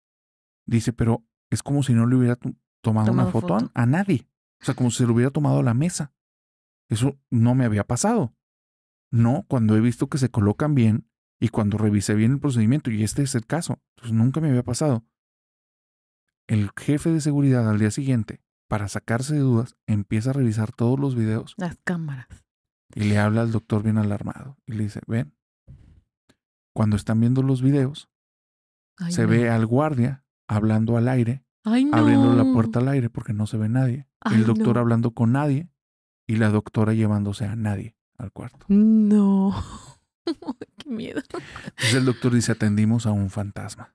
Dice, pero es como si no le hubiera tomado, una foto, A, nadie. O sea, como si se le hubiera tomado la mesa. Eso no me había pasado. No, cuando he visto que se colocan bien, y cuando revisé bien el procedimiento, y este es el caso, pues nunca me había pasado, el jefe de seguridad al día siguiente, para sacarse de dudas, empieza a revisar todos los videos. Las cámaras. Y le habla al doctor bien alarmado y le dice, ven, cuando están viendo los videos, se ve al guardia hablando al aire, abriendo la puerta al aire porque no se ve nadie. el doctor hablando con nadie y la doctora llevándose a nadie al cuarto. No. Qué miedo. Entonces el doctor dice, atendimos a un fantasma.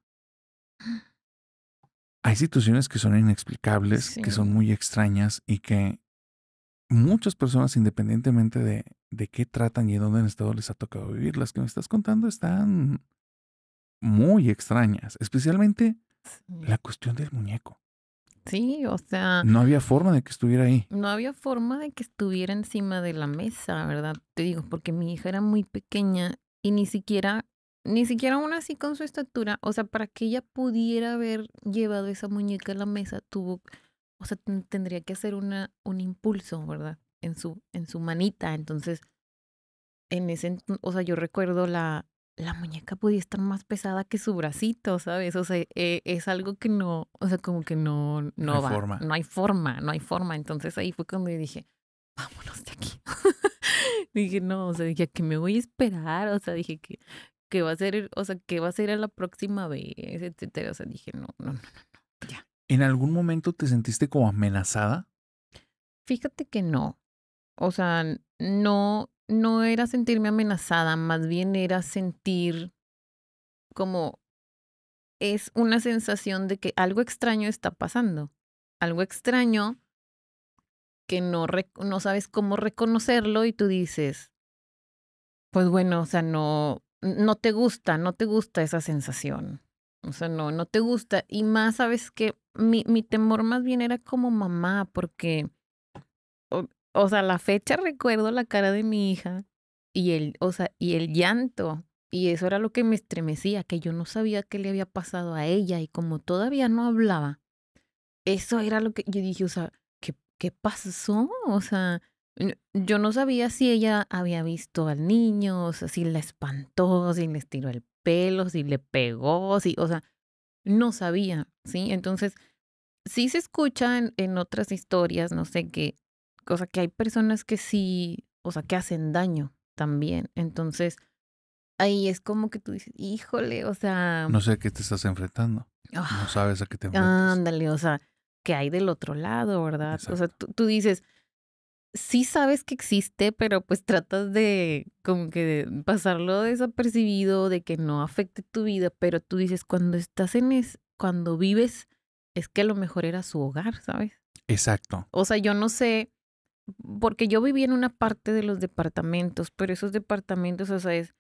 Hay situaciones que son inexplicables, que son muy extrañas y que muchas personas, independientemente de, de qué tratan y de dónde han estado, les ha tocado vivir. Las que me estás contando están muy extrañas, especialmente la cuestión del muñeco. Sí, o sea... No había forma de que estuviera ahí. No había forma de que estuviera encima de la mesa, ¿verdad? Te digo, porque mi hija era muy pequeña y ni siquiera, ni siquiera aún así con su estatura, o sea, para que ella pudiera haber llevado esa muñeca a la mesa, tuvo, o sea, tendría que hacer una, un impulso, ¿verdad? En su, en su manita. Entonces, en ese, o sea, yo recuerdo la, la muñeca podía estar más pesada que su bracito, ¿sabes? O sea, eh, es algo que no, o sea, como que no, no, no va. Forma. No hay forma, no hay forma. Entonces ahí fue cuando dije, vámonos de aquí. dije, no, o sea, dije, que me voy a esperar? O sea, dije que, que va a ser, o sea, que va a ser la próxima vez, etcétera. O sea, dije, no, no, no, no, ya. ¿En algún momento te sentiste como amenazada? Fíjate que no. O sea, no, no era sentirme amenazada, más bien era sentir como es una sensación de que algo extraño está pasando, algo extraño que no, no sabes cómo reconocerlo y tú dices, pues bueno, o sea, no, no te gusta, no te gusta esa sensación. O sea, no, no te gusta. Y más, sabes que mi, mi temor más bien era como mamá, porque o sea, la fecha recuerdo la cara de mi hija y el, o sea, y el llanto. Y eso era lo que me estremecía, que yo no sabía qué le había pasado a ella y como todavía no hablaba, eso era lo que yo dije, o sea, ¿qué, qué pasó? O sea, yo no sabía si ella había visto al niño, o sea, si la espantó, si le estiró el pelo, si le pegó, si, o sea, no sabía, ¿sí? Entonces, sí se escucha en, otras historias, no sé, qué o sea, que hay personas que sí, o sea, que hacen daño también. Entonces, ahí es como que tú dices, híjole, o sea... No sé a qué te estás enfrentando. no ah, sabes a qué te enfrentas. Ándale, o sea, que hay del otro lado, ¿verdad? O sea, tú, dices, sí sabes que existe, pero pues tratas de como que pasarlo desapercibido, de que no afecte tu vida, pero tú dices, cuando estás en es, cuando vives, es que a lo mejor era su hogar, ¿sabes? Exacto. O sea, yo no sé porque yo vivía en una parte de los departamentos, pero esos departamentos, o sea, es,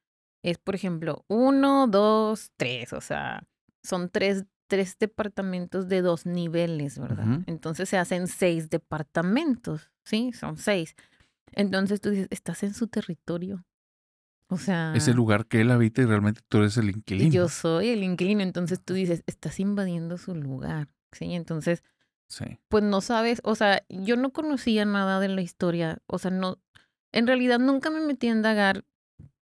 por ejemplo, uno, dos, tres, o sea, son tres, tres departamentos de dos niveles, ¿verdad? Entonces se hacen seis departamentos, ¿sí? Son seis. Entonces tú dices, estás en su territorio. O sea. Es el lugar que él habita y realmente tú eres el inquilino. Yo soy el inquilino. Entonces tú dices, estás invadiendo su lugar. Sí, entonces Sí. Pues no sabes, o sea, yo no conocía nada de la historia, o sea, no, en realidad nunca me metí a indagar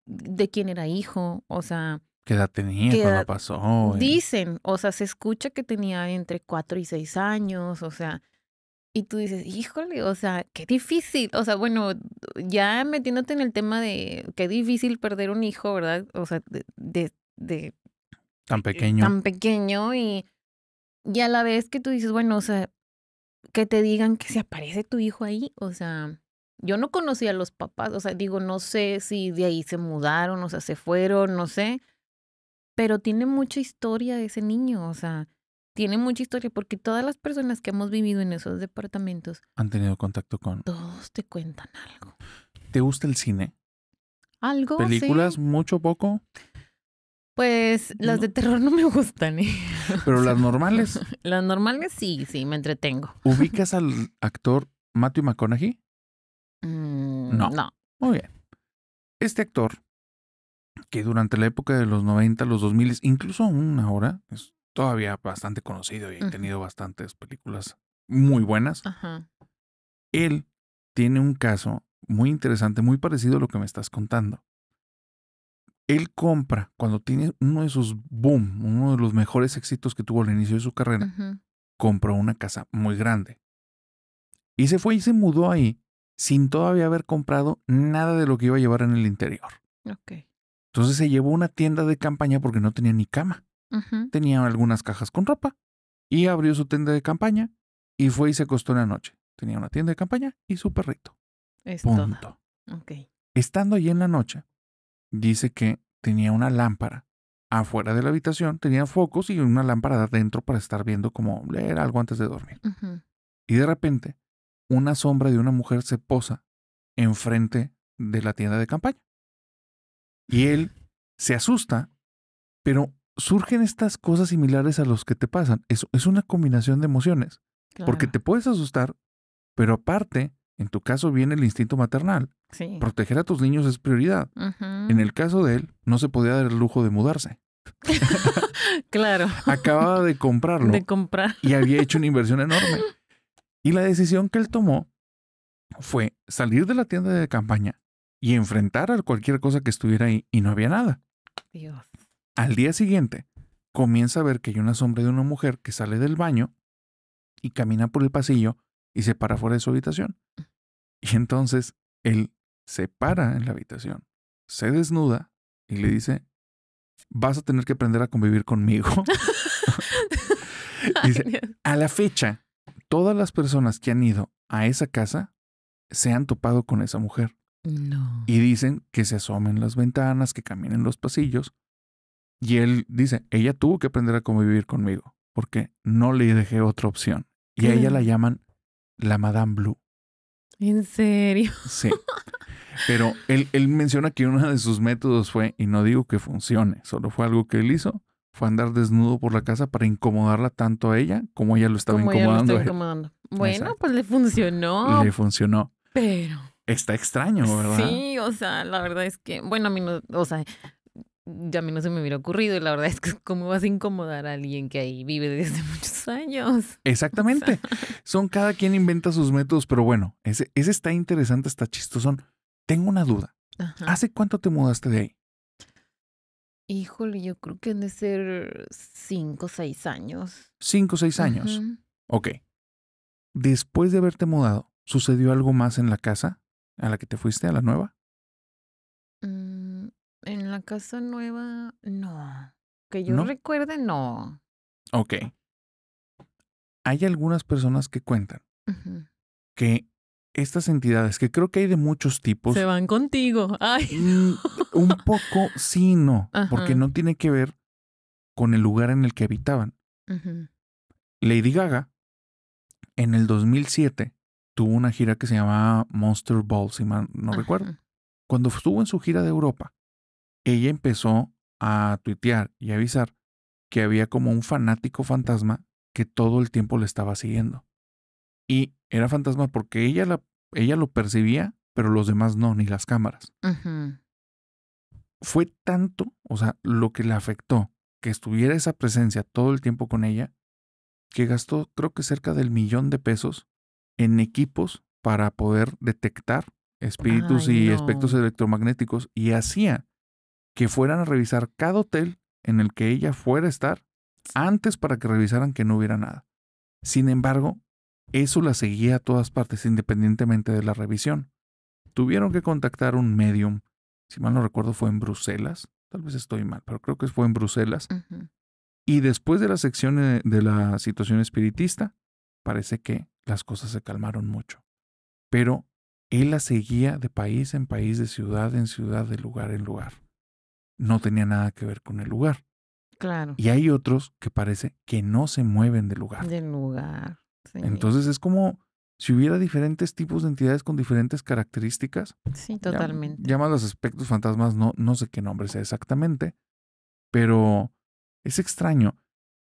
de quién era hijo, o sea... ¿Qué edad tenía pasó? Eh. dicen, o sea, se escucha que tenía entre cuatro y seis años, o sea, y tú dices, híjole, o sea, qué difícil, o sea, bueno, ya metiéndote en el tema de qué difícil perder un hijo, ¿verdad? O sea, de... de, de tan eh, pequeño. Tan pequeño y y a la vez que tú dices, bueno, o sea, que te digan que se aparece tu hijo ahí, o sea, yo no conocí a los papás, o sea, digo, no sé si de ahí se mudaron, o sea, se fueron, no sé, pero tiene mucha historia ese niño, o sea, tiene mucha historia porque todas las personas que hemos vivido en esos departamentos han tenido contacto con... Todos te cuentan algo. ¿Te gusta el cine? Algo. ¿Películas? ¿Mucho poco? Pues las de terror no me gustan. ¿eh? Pero las normales. las normales sí, sí, me entretengo. ¿Ubicas al actor Matthew McConaughey? Mm, no. No. Muy bien. Este actor, que durante la época de los 90, los 2000, incluso aún ahora, es todavía bastante conocido y ha tenido bastantes películas muy buenas. Él tiene un caso muy interesante, muy parecido a lo que me estás contando él compra cuando tiene uno de sus boom, uno de los mejores éxitos que tuvo al inicio de su carrera, compró una casa muy grande. Y se fue y se mudó ahí sin todavía haber comprado nada de lo que iba a llevar en el interior. Entonces se llevó una tienda de campaña porque no tenía ni cama. Tenía algunas cajas con ropa y abrió su tienda de campaña y fue y se acostó en la noche. Tenía una tienda de campaña y su perrito. Es Punto. Estando allí en la noche, dice que tenía una lámpara afuera de la habitación, tenía focos y una lámpara adentro para estar viendo como leer algo antes de dormir. Y de repente, una sombra de una mujer se posa enfrente de la tienda de campaña. Y él se asusta, pero surgen estas cosas similares a los que te pasan. Es, es una combinación de emociones, porque te puedes asustar, pero aparte en tu caso viene el instinto maternal. Proteger a tus niños es prioridad. En el caso de él, no se podía dar el lujo de mudarse. claro. Acababa de comprarlo. De comprar. Y había hecho una inversión enorme. Y la decisión que él tomó fue salir de la tienda de campaña y enfrentar a cualquier cosa que estuviera ahí y no había nada. Dios. Al día siguiente, comienza a ver que hay una sombra de una mujer que sale del baño y camina por el pasillo y se para fuera de su habitación. Mm. Y entonces él se para en la habitación, se desnuda y le dice, vas a tener que aprender a convivir conmigo. dice, a la fecha, todas las personas que han ido a esa casa se han topado con esa mujer. No. Y dicen que se asomen las ventanas, que caminen los pasillos. Y él dice, ella tuvo que aprender a convivir conmigo, porque no le dejé otra opción. Y a ella la llaman la Madame Blue. ¿En serio? Sí. Pero él, él menciona que uno de sus métodos fue, y no digo que funcione, solo fue algo que él hizo, fue andar desnudo por la casa para incomodarla tanto a ella como ella lo estaba incomodando. Bueno, pues le funcionó. Le funcionó. Pero. Está extraño, ¿verdad? Sí, o sea, la verdad es que, bueno, a mí no, o sea, ya a mí no se me hubiera ocurrido y la verdad es que cómo vas a incomodar a alguien que ahí vive desde muchos años. Exactamente. Son cada quien inventa sus métodos, pero bueno, ese, ese está interesante, está chistoso. Tengo una duda. ¿Hace cuánto te mudaste de ahí? Híjole, yo creo que han de ser cinco o seis años. Cinco o seis años. Ok. Después de haberte mudado, ¿sucedió algo más en la casa a la que te fuiste, a la nueva? la casa nueva, no. Que yo ¿No? recuerde, no. Ok. Hay algunas personas que cuentan que estas entidades, que creo que hay de muchos tipos. Se van contigo. Mm, un poco sí, no. Porque no tiene que ver con el lugar en el que habitaban. Lady Gaga, en el 2007, tuvo una gira que se llamaba Monster Ball, si no recuerdo. Cuando estuvo en su gira de Europa, ella empezó a tuitear y avisar que había como un fanático fantasma que todo el tiempo le estaba siguiendo. Y era fantasma porque ella, la, ella lo percibía, pero los demás no, ni las cámaras. Fue tanto, o sea, lo que le afectó que estuviera esa presencia todo el tiempo con ella, que gastó creo que cerca del millón de pesos en equipos para poder detectar espíritus y espectros electromagnéticos y hacía que fueran a revisar cada hotel en el que ella fuera a estar antes para que revisaran que no hubiera nada. Sin embargo, eso la seguía a todas partes independientemente de la revisión. Tuvieron que contactar un medium, si mal no recuerdo fue en Bruselas, tal vez estoy mal, pero creo que fue en Bruselas. Y después de la sección eh, de la situación espiritista, parece que las cosas se calmaron mucho. Pero él la seguía de país en país, de ciudad en ciudad, de lugar en lugar no tenía nada que ver con el lugar. Claro. Y hay otros que parece que no se mueven del lugar. Del lugar. Entonces es como si hubiera diferentes tipos de entidades con diferentes características. Sí, totalmente. Llaman los aspectos fantasmas, no, no sé qué nombre sea exactamente, pero es extraño.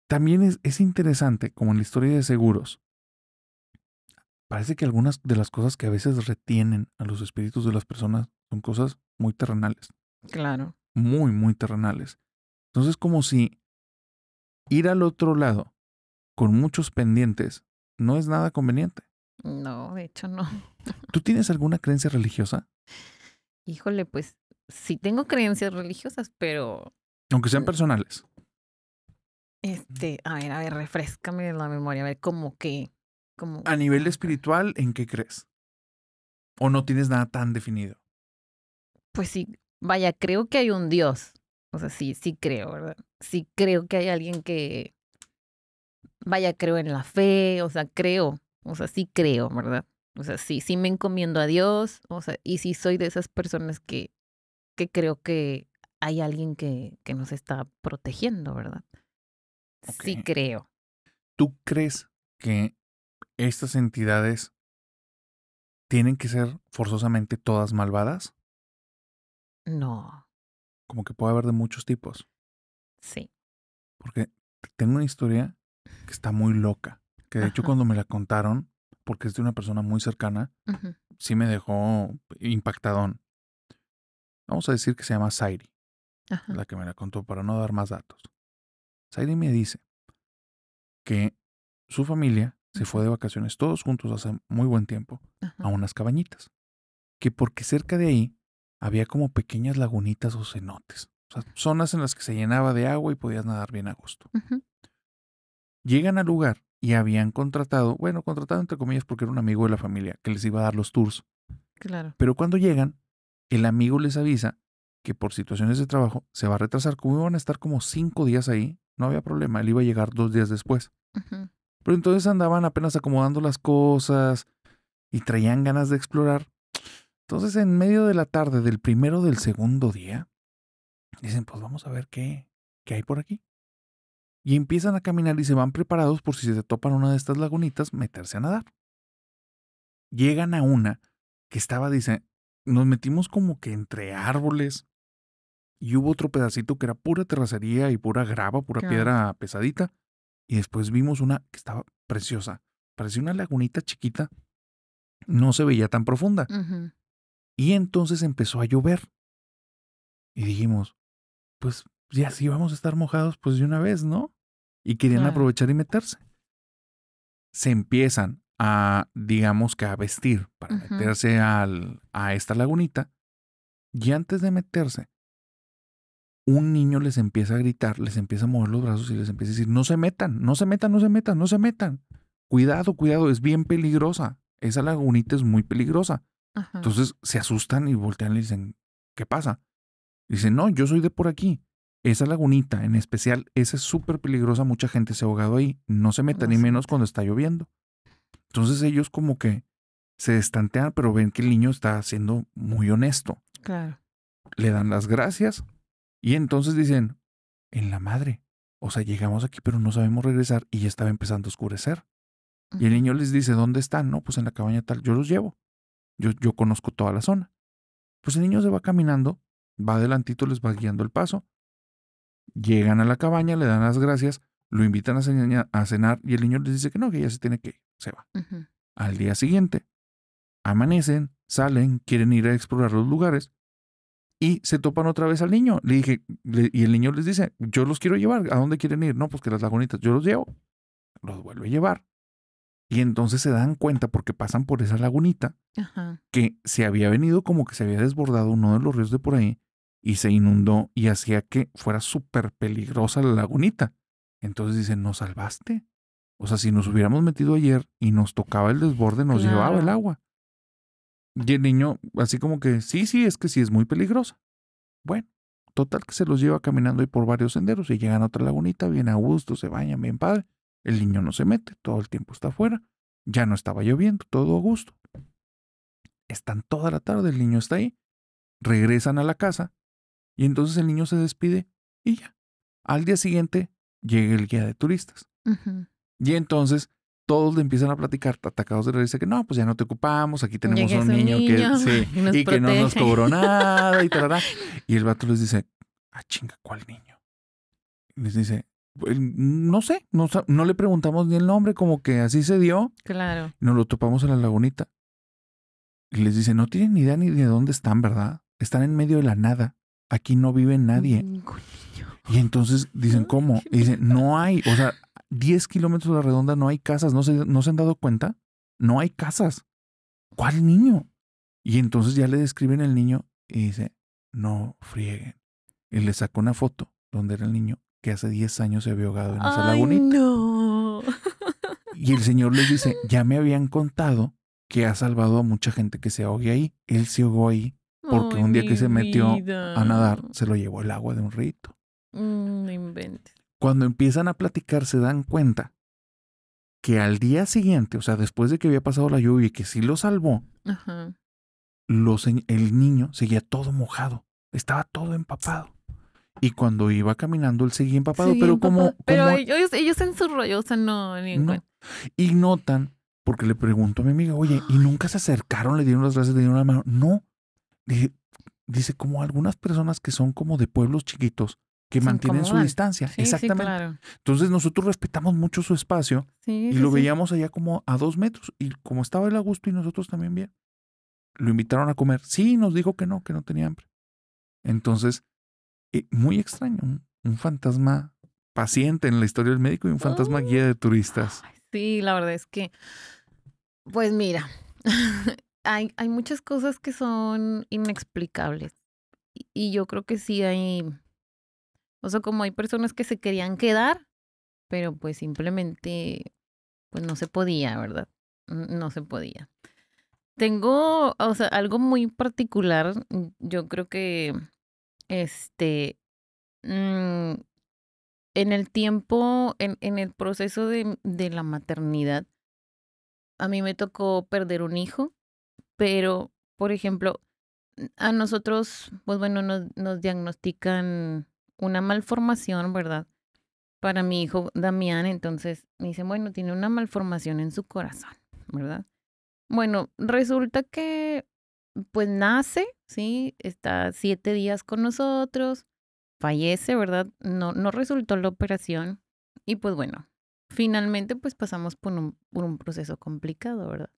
También es interesante, como en la historia de seguros, parece que algunas de las cosas que a veces retienen a los espíritus de las personas son cosas muy terrenales. Claro muy, muy terrenales. Entonces, como si ir al otro lado con muchos pendientes no es nada conveniente. No, de hecho no. ¿Tú tienes alguna creencia religiosa? Híjole, pues sí tengo creencias religiosas, pero... Aunque sean personales. Este, a ver, a ver, refrescame la memoria, a ver, ¿cómo que... Como... A nivel espiritual, ¿en qué crees? ¿O no tienes nada tan definido? Pues sí, vaya, creo que hay un Dios. O sea, sí, sí creo, ¿verdad? Sí creo que hay alguien que, vaya, creo en la fe, o sea, creo, o sea, sí creo, ¿verdad? O sea, sí, sí me encomiendo a Dios, o sea, y sí soy de esas personas que, que creo que hay alguien que, nos está protegiendo, ¿verdad? Sí creo. ¿Tú crees que estas entidades tienen que ser forzosamente todas malvadas? No. Como que puede haber de muchos tipos. Sí. Porque tengo una historia que está muy loca. Que de hecho cuando me la contaron, porque es de una persona muy cercana, sí me dejó impactadón. Vamos a decir que se llama Sairi, la que me la contó para no dar más datos. Sairi me dice que su familia se fue de vacaciones todos juntos hace muy buen tiempo a unas cabañitas. Que porque cerca de ahí había como pequeñas lagunitas o cenotes. O sea, zonas en las que se llenaba de agua y podías nadar bien a gusto. Llegan al lugar y habían contratado, bueno, contratado entre comillas porque era un amigo de la familia que les iba a dar los tours. Claro. Pero cuando llegan, el amigo les avisa que por situaciones de trabajo se va a retrasar. Como iban a estar como cinco días ahí, no había problema, él iba a llegar dos días después. Pero entonces andaban apenas acomodando las cosas y traían ganas de explorar entonces, en medio de la tarde del primero del segundo día, dicen, pues vamos a ver qué, hay por aquí. Y empiezan a caminar y se van preparados por si se topan una de estas lagunitas, meterse a nadar. Llegan a una que estaba, dice, nos metimos como que entre árboles y hubo otro pedacito que era pura terracería y pura grava, pura piedra pesadita. Y después vimos una que estaba preciosa. Parecía una lagunita chiquita. No se veía tan profunda. Y entonces empezó a llover. Y dijimos, pues ya si vamos a estar mojados, pues de una vez, ¿no? Y querían aprovechar y meterse. Se empiezan a, digamos que a vestir para meterse a esta lagunita. Y antes de meterse, un niño les empieza a gritar, les empieza a mover los brazos y les empieza a decir, no se metan, no se metan, no se metan, no se metan. Cuidado, cuidado, es bien peligrosa. Esa lagunita es muy peligrosa. Entonces se asustan y voltean y dicen, ¿qué pasa? Dicen, no, yo soy de por aquí. Esa lagunita, en especial, esa es súper peligrosa, mucha gente se ha ahogado ahí, no se meta ni menos cuando está lloviendo. Entonces ellos como que se estantean, pero ven que el niño está siendo muy honesto. Claro. Le dan las gracias y entonces dicen, en la madre, o sea, llegamos aquí pero no sabemos regresar y ya estaba empezando a oscurecer. Y el niño les dice, ¿dónde están? No, pues en la cabaña tal, yo los llevo. Yo, conozco toda la zona. Pues el niño se va caminando, va adelantito, les va guiando el paso. Llegan a la cabaña, le dan las gracias, lo invitan a, cenar y el niño les dice que no, que ya se tiene que ir, se va. Al día siguiente, amanecen, salen, quieren ir a explorar los lugares y se topan otra vez al niño. Le dije, y el niño les dice, yo los quiero llevar, ¿a dónde quieren ir? No, pues que las lagunitas, yo los llevo. Los vuelve a llevar, y entonces se dan cuenta, porque pasan por esa lagunita, que se había venido como que se había desbordado uno de los ríos de por ahí y se inundó y hacía que fuera súper peligrosa la lagunita. Entonces dicen, nos salvaste. O sea, si nos hubiéramos metido ayer y nos tocaba el desborde, nos llevaba el agua. Y el niño, así como que, sí, sí, es que sí es muy peligrosa. Bueno, total que se los lleva caminando ahí por varios senderos y llegan a otra lagunita, bien a gusto, se bañan bien padre. El niño no se mete, todo el tiempo está afuera. Ya no estaba lloviendo, todo a gusto. Están toda la tarde, el niño está ahí. Regresan a la casa y entonces el niño se despide y ya. Al día siguiente llega el guía de turistas. Y entonces todos le empiezan a platicar, atacados de risa, que no, pues ya no te ocupamos, aquí tenemos un, un niño, que, sí, que no nos cobró nada y tal. Y el vato les dice, ah, chinga, ¿cuál niño? les dice, eh, no sé, no, le preguntamos ni el nombre, como que así se dio. Claro. Nos lo topamos en la lagunita. Y les dice, no tienen ni idea ni de dónde están, ¿verdad? Están en medio de la nada. Aquí no vive nadie. Mm, y entonces dicen, ¿cómo? Y dicen, no hay, o sea, 10 kilómetros de la redonda no hay casas. ¿No se, ¿No se han dado cuenta? No hay casas. ¿Cuál niño? Y entonces ya le describen el niño y dice, no frieguen. Y le sacó una foto donde era el niño que hace 10 años se había ahogado en esa lagunita. No. Y el Señor les dice, ya me habían contado que ha salvado a mucha gente que se ahogue ahí. Él se ahogó ahí porque un día que se metió a nadar, se lo llevó el agua de un rito. Mm, no Cuando empiezan a platicar, se dan cuenta que al día siguiente, o sea, después de que había pasado la lluvia y que sí lo salvó, el niño seguía todo mojado, estaba todo empapado. Y cuando iba caminando, él seguía empapado, pero como. Pero Ellos, en su rollo, o sea, no, ni Y notan, porque le pregunto a mi amiga, oye, ¿y nunca se acercaron, le dieron las gracias, le dieron la mano? No. dice, como algunas personas que son como de pueblos chiquitos, que mantienen su distancia. Exactamente. Entonces nosotros respetamos mucho su espacio y lo veíamos allá como a dos metros. Y como estaba él a gusto y nosotros también bien, lo invitaron a comer. Sí, nos dijo que no, que no tenía hambre. Entonces eh, muy extraño, un, fantasma paciente en la historia del médico y un fantasma guía de turistas. Sí, la verdad es que, pues mira, hay, hay muchas cosas que son inexplicables y, yo creo que sí hay, o sea, como hay personas que se querían quedar, pero pues simplemente, pues no se podía, ¿verdad? No se podía. Tengo, o sea, algo muy particular, yo creo que este, mm, en el tiempo, en, en el proceso de, de, la maternidad, a mí me tocó perder un hijo, pero, por ejemplo, a nosotros, pues bueno, nos, nos diagnostican una malformación, ¿verdad? Para mi hijo Damián, entonces me dicen, bueno, tiene una malformación en su corazón, ¿verdad? Bueno, resulta que pues nace, ¿sí? Está siete días con nosotros, fallece, ¿verdad? No, no resultó la operación y pues bueno, finalmente pues pasamos por un, un proceso complicado, ¿verdad?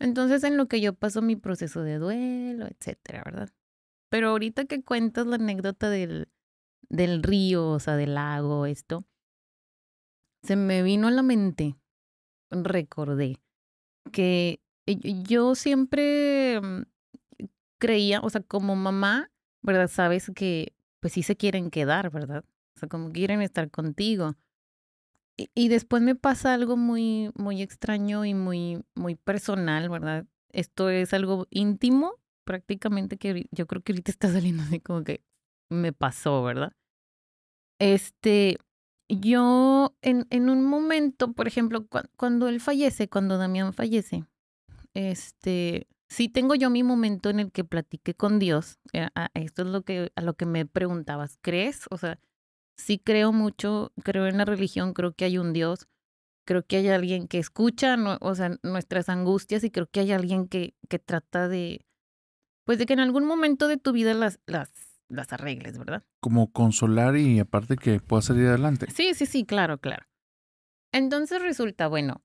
Entonces en lo que yo paso mi proceso de duelo, etcétera, ¿verdad? Pero ahorita que cuentas la anécdota del, del río, o sea, del lago, esto, se me vino a la mente, recordé que eh, yo siempre mm, creía, o sea, como mamá, ¿verdad? Sabes que pues sí se quieren quedar, ¿verdad? O sea, como quieren estar contigo. Y, y después me pasa algo muy, muy extraño y muy, muy personal, ¿verdad? Esto es algo íntimo, prácticamente, que yo creo que ahorita está saliendo así como que me pasó, ¿verdad? Este, yo en, en un momento, por ejemplo, cuando él fallece, cuando Damián fallece, este, Sí tengo yo mi momento en el que platiqué con Dios, eh, esto es lo que, a lo que me preguntabas, ¿crees? O sea, sí creo mucho, creo en la religión, creo que hay un Dios, creo que hay alguien que escucha, o sea, nuestras angustias y creo que hay alguien que, que trata de, pues de que en algún momento de tu vida las, las, las arregles, ¿verdad? Como consolar y aparte que pueda salir adelante. Sí, sí, sí, claro, claro. Entonces resulta, bueno,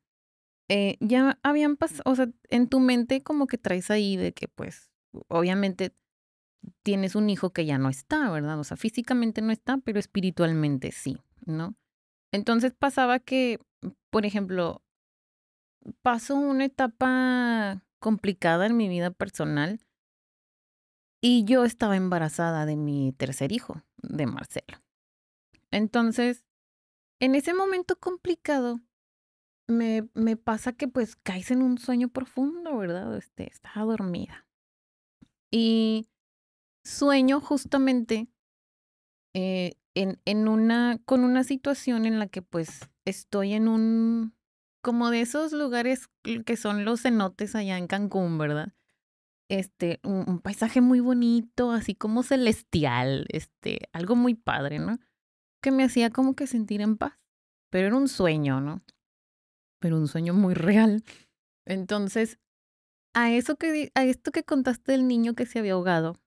eh, ya habían pasado, o sea, en tu mente como que traes ahí de que pues obviamente tienes un hijo que ya no está, ¿verdad? O sea, físicamente no está, pero espiritualmente sí, ¿no? Entonces pasaba que, por ejemplo, pasó una etapa complicada en mi vida personal y yo estaba embarazada de mi tercer hijo, de Marcelo. Entonces, en ese momento complicado, me, pasa que pues caes en un sueño profundo, ¿verdad? Este, estaba dormida. Y sueño justamente eh, en, en una, con una situación en la que pues estoy en un, como de esos lugares que son los cenotes allá en Cancún, ¿verdad? Este, un, un paisaje muy bonito, así como celestial, este, algo muy padre, ¿no? Que me hacía como que sentir en paz, pero era un sueño, ¿no? pero un sueño muy real. Entonces, a, eso que, a esto que contaste del niño que se había ahogado,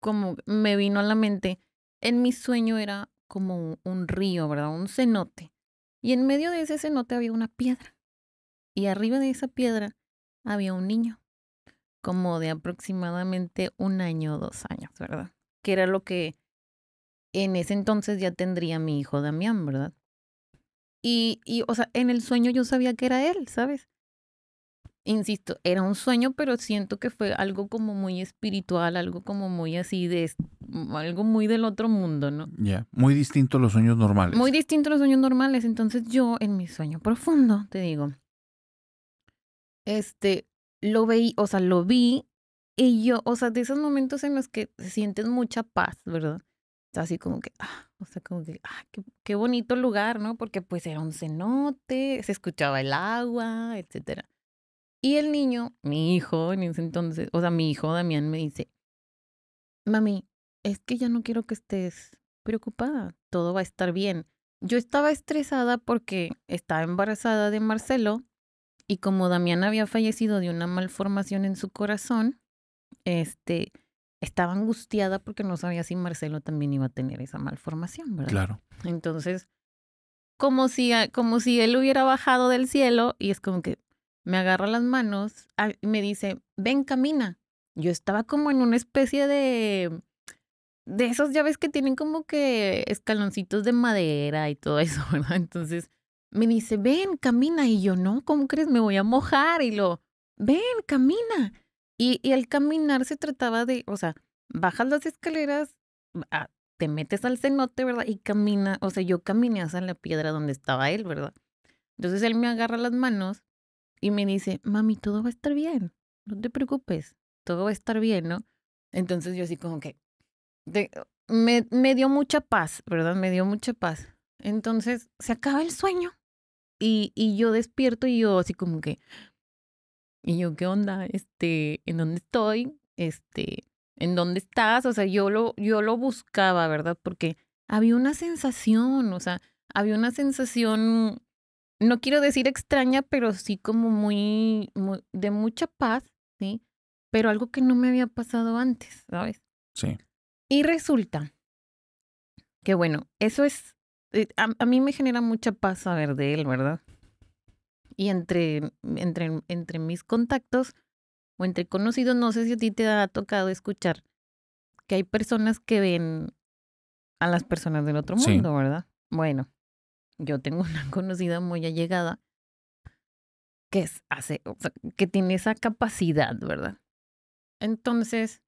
como me vino a la mente, en mi sueño era como un río, ¿verdad? Un cenote. Y en medio de ese cenote había una piedra. Y arriba de esa piedra había un niño, como de aproximadamente un año o dos años, ¿verdad? Que era lo que en ese entonces ya tendría mi hijo Damián, ¿verdad? Y, y, o sea, en el sueño yo sabía que era él, ¿sabes? Insisto, era un sueño, pero siento que fue algo como muy espiritual, algo como muy así de, mm, algo muy del otro mundo, ¿no? Ya, muy distinto a los sueños normales. Muy distinto a los sueños normales. Entonces yo, en mi sueño profundo, te digo, este, lo veí, o sea, lo vi y yo, o sea, de esos momentos en los que sientes mucha paz, ¿verdad? Así como que, ah, o sea, como que, ah, qué, qué, bonito lugar, ¿no? Porque pues era un cenote, se escuchaba el agua, etc. Y el niño, mi hijo en ese entonces, o sea, mi hijo Damián me dice, mami, es que ya no quiero que estés preocupada, todo va a estar bien. Yo estaba estresada porque estaba embarazada de Marcelo y como Damián había fallecido de una malformación en su corazón, este, estaba angustiada porque no sabía si Marcelo también iba a tener esa malformación, ¿verdad? Claro. Entonces, como si, como si él hubiera bajado del cielo y es como que me agarra las manos ah, y me dice, ven, camina. Yo estaba como en una especie de... De esos llaves que tienen como que escaloncitos de madera y todo eso, ¿verdad? Entonces me dice, ven, camina. Y yo, no, ¿cómo crees? Me voy a mojar. Y lo, ven, camina. Y, al caminar se trataba de, o sea, bajas las escaleras, mm, ah, te metes al cenote, ¿verdad? Y camina, o sea, yo caminé hasta la piedra donde estaba él, ¿verdad? Entonces él me agarra las manos y me dice, mami, todo va a estar bien, no te preocupes, todo va a estar bien, ¿no? Entonces yo así como que, me, me dio mucha paz, ¿verdad? Me dio mucha paz. Entonces se acaba el sueño y, y yo despierto y yo así como que, y yo, ¿qué onda? Este, ¿en dónde estoy? Este, ¿en dónde estás? O sea, yo lo, yo lo buscaba, ¿verdad? Porque había una sensación, o sea, había una sensación, no quiero decir extraña, pero sí como muy, de mucha paz, ¿sí? Pero algo que no me había pasado antes, ¿sabes? Sí. Y resulta que, bueno, eso es, eh, a, a mí me genera mucha paz saber de él, ¿verdad? Y entre, entre, entre mis contactos o entre conocidos, no sé si a ti te ha tocado escuchar que hay personas que ven a las personas del otro mundo, ¿verdad? Bueno, yo tengo una conocida muy allegada que es, hace, que tiene esa capacidad, ¿verdad? Entonces,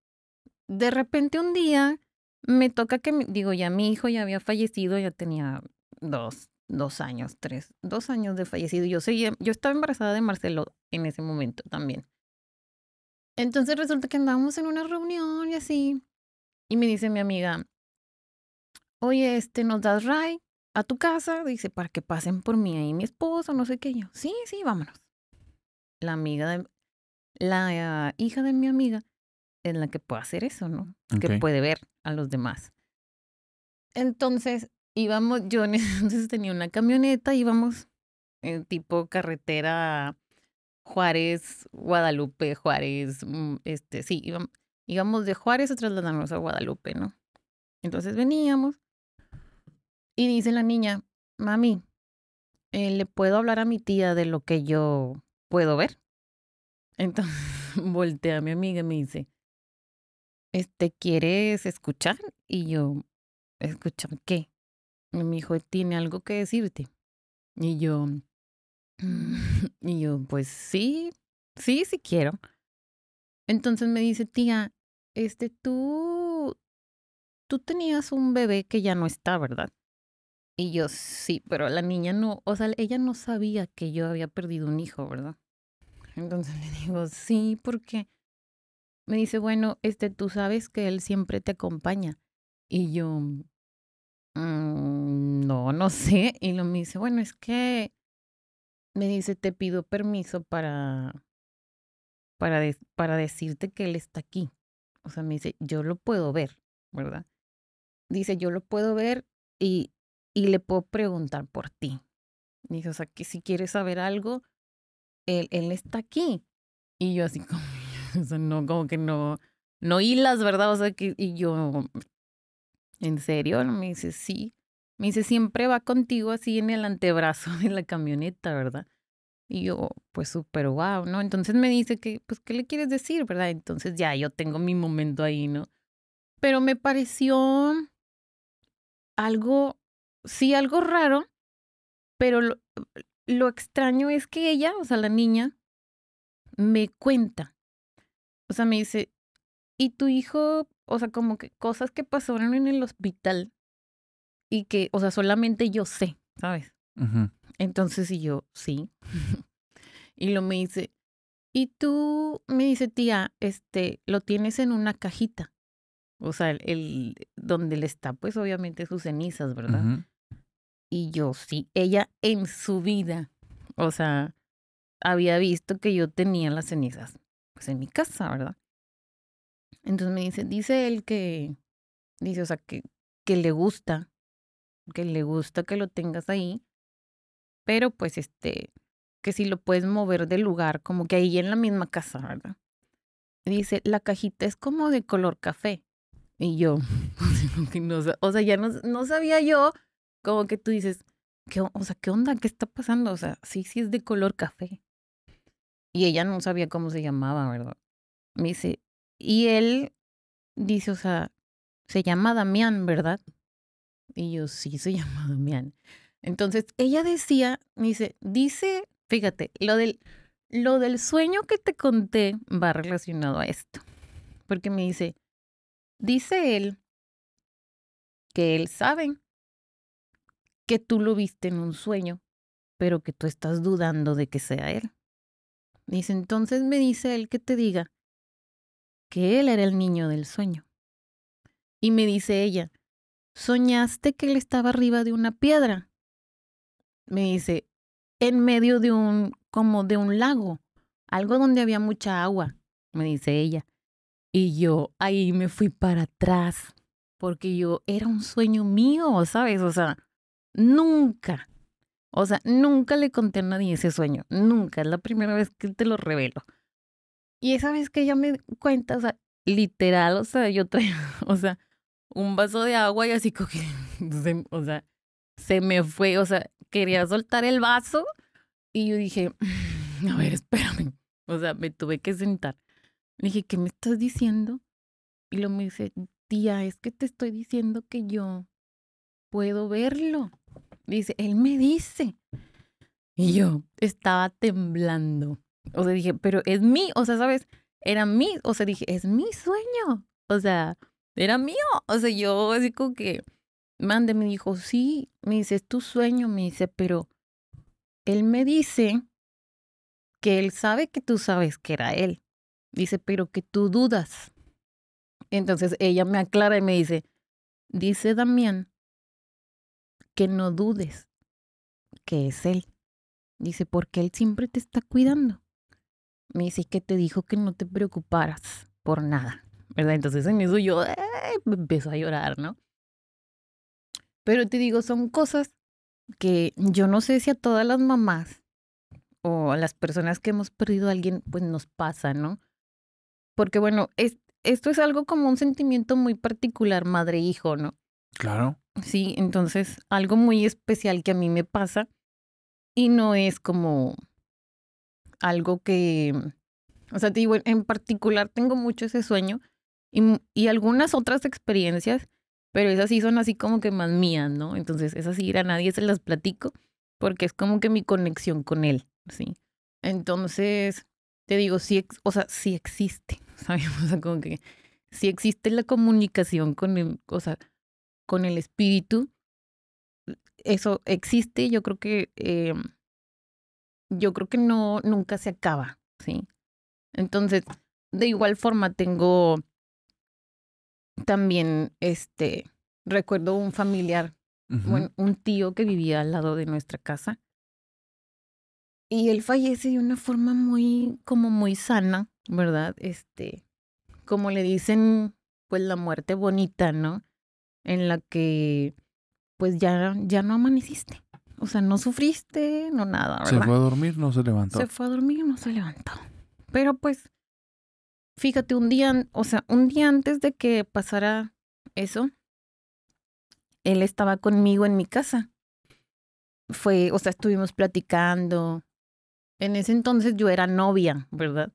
de repente un día me toca que, digo, ya mi hijo ya había fallecido, ya tenía dos, dos años, tres, dos años de fallecido. Yo, seguía, yo estaba embarazada de Marcelo en ese momento también. Entonces resulta que andábamos en una reunión y así. Y me dice mi amiga, oye, este, ¿nos das ray a tu casa? Dice, para que pasen por mí ahí mi esposo, no sé qué. Yo, sí, sí, vámonos. La amiga de, la ah, hija de mi amiga es la que puede hacer eso, ¿no? Que puede ver a los demás. Entonces, íbamos, yo entonces tenía una camioneta, íbamos en tipo carretera Juárez, Guadalupe, Juárez, mm, este, sí, íbamos, íbamos de Juárez a trasladarnos a Guadalupe, ¿no? Entonces veníamos y dice la niña, mami, eh, ¿le puedo hablar a mi tía de lo que yo puedo ver? Entonces voltea a mi amiga y me dice, este, ¿quieres escuchar? Y yo, ¿escuchar qué? Mi hijo, ¿tiene algo que decirte? Y yo, y yo, pues sí, sí, sí quiero. Entonces me dice, tía, este, tú, tú tenías un bebé que ya no está, ¿verdad? Y yo, sí, pero la niña no, o sea, ella no sabía que yo había perdido un hijo, ¿verdad? Entonces le digo, sí, porque me dice, bueno, este, tú sabes que él siempre te acompaña. Y yo, no sé. Y lo me dice, bueno, es que me dice, te pido permiso para, para, para decirte que él está aquí. O sea, me dice, yo lo puedo ver, ¿verdad? Dice, yo lo puedo ver y, y le puedo preguntar por ti. Dice, o sea, que si quieres saber algo, él, él está aquí. Y yo así como, no, como que no, no hilas, ¿verdad? O sea, que, y yo, ¿en serio? Me dice, sí. Me dice, siempre va contigo así en el antebrazo de la camioneta, ¿verdad? Y yo, pues súper wow, ¿no? Entonces me dice que, pues, ¿qué le quieres decir, verdad? Entonces ya yo tengo mi momento ahí, ¿no? Pero me pareció algo, sí, algo raro, pero lo extraño es que ella, o sea, la niña, me cuenta. O sea, me dice, ¿y tu hijo, o sea, como que cosas que pasaron en el hospital? y que, o sea, solamente yo sé, ¿sabes? Entonces, y yo, sí. y lo me dice, y tú, me dice, tía, este, lo tienes en una cajita. O sea, el, donde le está, pues obviamente sus cenizas, ¿verdad? Y yo, sí, ella en su vida, o sea, había visto que yo tenía las cenizas, pues en mi casa, ¿verdad? Entonces me dice, dice él que, dice, o sea, que, que le gusta que le gusta que lo tengas ahí, pero pues este, que si lo puedes mover del lugar, como que ahí en la misma casa, ¿verdad? Dice, la cajita es como de color café. Y yo, o sea, ya no, no sabía yo, como que tú dices, ¿qué, o sea, ¿qué onda? ¿Qué está pasando? O sea, sí, sí es de color café. Y ella no sabía cómo se llamaba, ¿verdad? Me dice, y él dice, o sea, se llama Damián, ¿verdad? Y yo, sí, soy llama Damián. Entonces, ella decía, me dice, dice, fíjate, lo del, lo del sueño que te conté va relacionado a esto. Porque me dice, dice él que él sabe que tú lo viste en un sueño, pero que tú estás dudando de que sea él. Dice, entonces me dice él que te diga que él era el niño del sueño. Y me dice ella, soñaste que él estaba arriba de una piedra. Me dice, en medio de un, como de un lago, algo donde había mucha agua, me dice ella. Y yo ahí me fui para atrás, porque yo era un sueño mío, ¿sabes? O sea, nunca, o sea, nunca le conté a nadie ese sueño, nunca, es la primera vez que te lo revelo. Y esa vez que ella me cuenta, o sea, literal, o sea, yo traía, o sea, un vaso de agua y así cogí, que o sea, se me fue, o sea, quería soltar el vaso y yo dije, a ver, espérame, o sea, me tuve que sentar. Le dije, ¿qué me estás diciendo? Y lo me dice, tía, es que te estoy diciendo que yo puedo verlo. Dice, él me dice. Y yo estaba temblando. O sea, dije, pero es mí. o sea, ¿sabes? Era mí. o sea, dije, es mi sueño. O sea, era mío. O sea, yo así como que, mande, me dijo, sí, me dice, es tu sueño, me dice, pero él me dice que él sabe que tú sabes que era él. Dice, pero que tú dudas. Entonces ella me aclara y me dice, dice Damián que no dudes que es él. Dice, porque él siempre te está cuidando. Me dice que te dijo que no te preocuparas por nada. ¿verdad? Entonces en eso yo eh, empiezo a llorar, ¿no? Pero te digo, son cosas que yo no sé si a todas las mamás o a las personas que hemos perdido a alguien, pues nos pasa, ¿no? Porque bueno, esto es algo como un sentimiento muy particular, madre-hijo, ¿no? Claro. Sí, entonces algo muy especial que a mí me pasa y no es como algo que, o sea, te digo, en particular tengo mucho ese sueño y, algunas otras experiencias, pero esas sí son así como que más mías, ¿no? Entonces esas sí a nadie se las platico porque es como que mi conexión con él, ¿sí? Entonces, te digo, sí, o sea, sí existe, ¿sabes? O sea, como que sí existe la comunicación con el, o sea, con el espíritu, eso existe, yo creo que, eh, yo creo que no, nunca se acaba, ¿sí? Entonces, de igual forma tengo también este, recuerdo un familiar, un tío que vivía al lado de nuestra casa. Y él fallece de una forma muy, como muy sana, ¿verdad? Este, como le dicen, pues la muerte bonita, ¿no? En la que pues ya, ya no amaneciste. O sea, no sufriste, no nada, Se fue a dormir, no se levantó. Se fue a dormir, no se levantó. Pero pues fíjate, un día, o sea, un día antes de que pasara eso, él estaba conmigo en mi casa. Fue, o sea, estuvimos platicando. En ese entonces yo era novia, ¿verdad?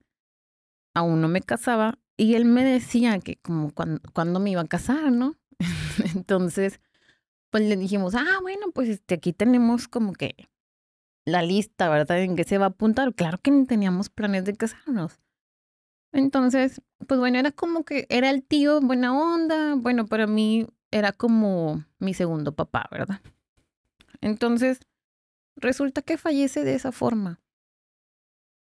Aún no me casaba y él me decía que como cuando, cuando me iba a casar, ¿no? entonces, pues le dijimos, ah, bueno, pues este, aquí tenemos como que la lista, ¿verdad? En qué se va a apuntar. Claro que ni teníamos planes de casarnos. Entonces, pues bueno, era como que era el tío buena onda, bueno, para mí era como mi segundo papá, ¿verdad? Entonces, resulta que fallece de esa forma.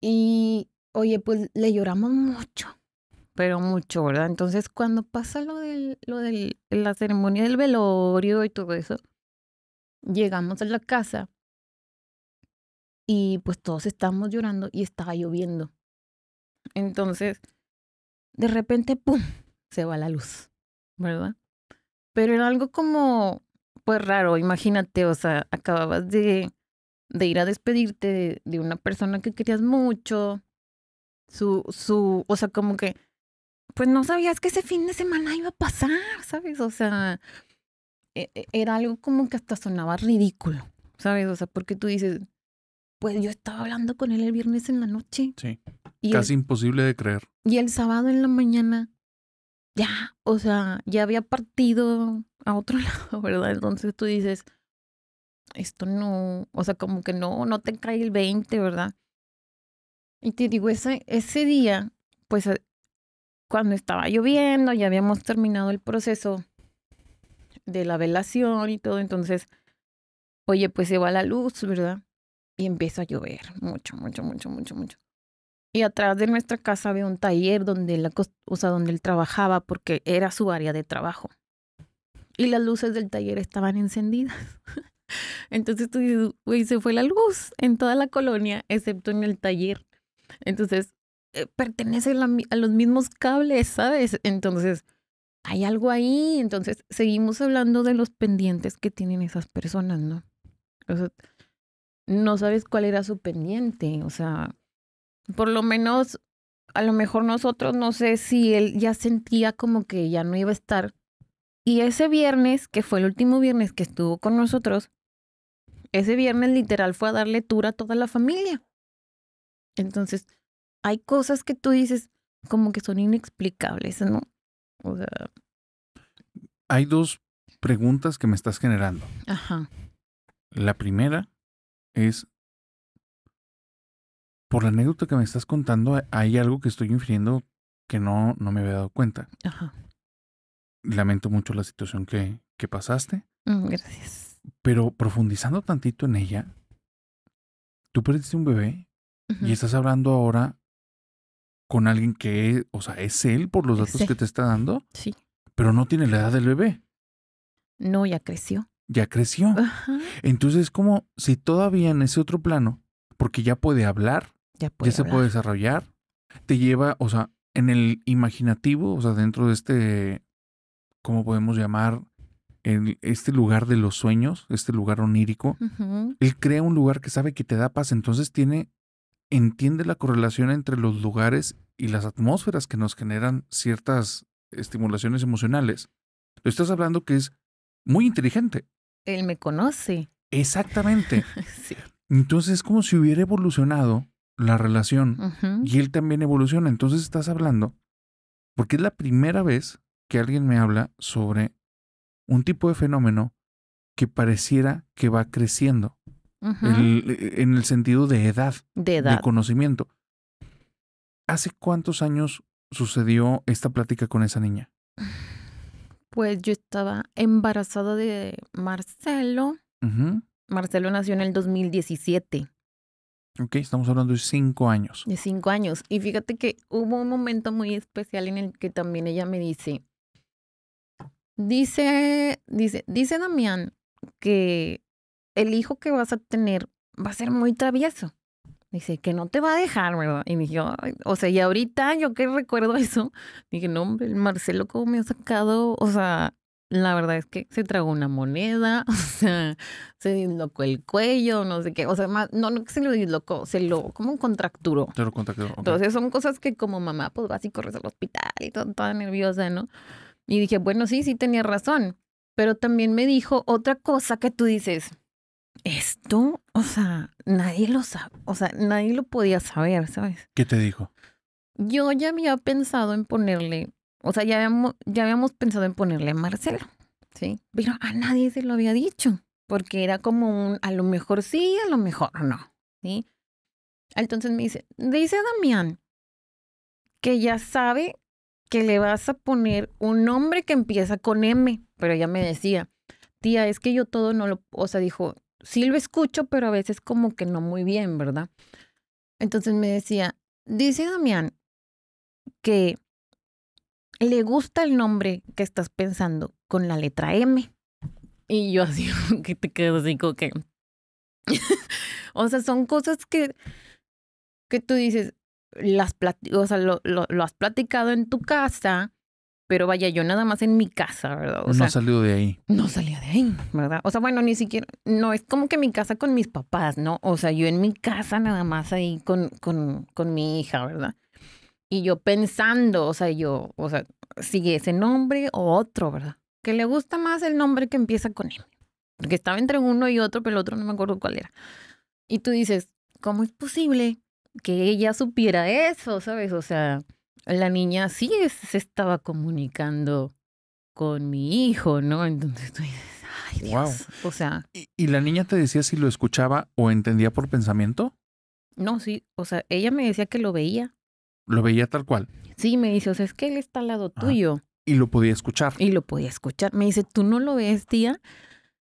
Y, oye, pues le lloramos mucho, pero mucho, ¿verdad? Entonces, cuando pasa lo de lo del, la ceremonia del velorio y todo eso, llegamos a la casa y pues todos estábamos llorando y estaba lloviendo. Entonces, de repente, ¡pum!, se va la luz, ¿verdad? Pero era algo como, pues raro, imagínate, o sea, acababas de, de ir a despedirte de, una persona que querías mucho, su, su, o sea, como que, pues no sabías que ese fin de semana iba a pasar, ¿sabes? O sea, e, e, era algo como que hasta sonaba ridículo, ¿sabes? O sea, porque tú dices, pues yo estaba hablando con él el viernes en la noche. Sí. Y casi imposible de creer. Y el sábado en la mañana, ya, o sea, ya había partido a otro lado, ¿verdad? Entonces tú dices, esto no, o sea, como que no, no te cae el 20, ¿verdad? Y te digo, ese, ese día, pues eh, cuando estaba lloviendo, ya habíamos terminado el proceso de la velación y todo, entonces, oye, pues se va la luz, ¿verdad? y empieza a llover mucho, mucho, mucho, mucho, mucho. Y atrás de nuestra casa había un taller donde, la, o donde él trabajaba porque era su área de trabajo. Y las luces del taller estaban encendidas. Entonces tú dices, güey, se fue la luz en toda la colonia, excepto en el taller. Entonces, eh, pertenece a los mismos cables, ¿sabes? Entonces, hay algo ahí. Entonces, seguimos hablando de los pendientes que tienen esas personas, ¿no? O sea, no sabes cuál era su pendiente, o sea, por lo menos, a lo mejor nosotros, no sé si él ya sentía como que ya no iba a estar. Y ese viernes, que fue el último viernes que estuvo con nosotros, ese viernes literal fue a dar lectura a toda la familia. Entonces, hay cosas que tú dices como que son inexplicables, ¿no? O sea... Hay dos preguntas que me estás generando. Ajá. La primera es, por la anécdota que me estás contando, hay algo que estoy infiriendo que no, no me había dado cuenta. Ajá. Lamento mucho la situación que, que pasaste. Mm, gracias. Pero profundizando tantito en ella, tú perdiste un bebé y estás hablando ahora con alguien que, o sea, es él por los datos que te está dando. Sí. Pero no tiene la edad del bebé. No, ya creció ya creció. Entonces como si todavía en ese otro plano, porque ya puede hablar, ya, se puede desarrollar, te lleva, o sea, en el imaginativo, o sea, dentro de este, ¿cómo podemos llamar? En este lugar de los sueños, este lugar onírico, él crea un lugar que sabe que te da paz, entonces tiene, entiende la correlación entre los lugares y las atmósferas que nos generan ciertas estimulaciones emocionales. Lo estás hablando que es muy inteligente. Él me conoce. Exactamente. Entonces es como si hubiera evolucionado la relación y él también evoluciona. Entonces estás hablando, porque es la primera vez que alguien me habla sobre un tipo de fenómeno que pareciera que va creciendo e, en el sentido de edad, de edad, de conocimiento. ¿Hace cuántos años sucedió esta plática con esa niña? Pues yo estaba embarazada de Marcelo. Marcelo nació en el 2017. Ok, estamos hablando de cinco años. De cinco años. Y fíjate que hubo un momento muy especial en el que también ella me dice, dice, dice, dice Damián que el hijo que vas a tener va a ser muy travieso dice, que no te va a dejar, ¿verdad? Y dijo, o sea, y ahorita yo que recuerdo eso, dije, no, hombre, el Marcelo como me ha sacado, o sea, la verdad es que se tragó una moneda, o sea, se dislocó el cuello, no sé qué, o sea, más, no, no que se lo dislocó, se lo, como un contracturó. Se lo contracturó. Entonces son cosas que como mamá, pues vas y corres al hospital y toda nerviosa, ¿no? Y dije, bueno, sí, sí tenía razón, pero también me dijo otra cosa que tú dices, esto, o sea, nadie lo sabe, o sea, nadie lo podía saber, ¿sabes? ¿Qué te dijo? Yo ya había pensado en ponerle, o sea, ya habíamos, ya habíamos pensado en ponerle a Marcelo, ¿sí? Pero a nadie se lo había dicho, porque era como un, a lo mejor sí, a lo mejor no, ¿sí? Entonces me dice, dice Damián que ya sabe que le vas a poner un nombre que empieza con M, pero ella me decía, tía, es que yo todo no lo, o sea, dijo, sí lo escucho, pero a veces como que no muy bien, ¿verdad? Entonces me decía, dice Damián que le gusta el nombre que estás pensando con la letra M. Y yo así, que te quedo así como que... o sea, son cosas que, que tú dices, las o sea, lo, lo has platicado en tu casa pero vaya, yo nada más en mi casa, ¿verdad? O no salió de ahí. No salía de ahí, ¿verdad? O sea, bueno, ni siquiera, no, es como que mi casa con mis papás, ¿no? O sea, yo en mi casa nada más ahí con, con, con mi hija, ¿verdad? Y yo pensando, o sea, yo, o sea, sigue ese nombre o otro, ¿verdad? Que le gusta más el nombre que empieza con M. Porque estaba entre uno y otro, pero el otro no me acuerdo cuál era. Y tú dices, ¿cómo es posible que ella supiera eso, sabes? O sea, la niña sí se estaba comunicando con mi hijo, ¿no? Entonces tú dices, ay Dios, wow. o sea... ¿Y, la niña te decía si lo escuchaba o entendía por pensamiento? No, sí, o sea, ella me decía que lo veía. ¿Lo veía tal cual? Sí, me dice, o sea, es que él está al lado tuyo. Y lo podía escuchar. Y lo podía escuchar. Me dice, ¿tú no lo ves, tía?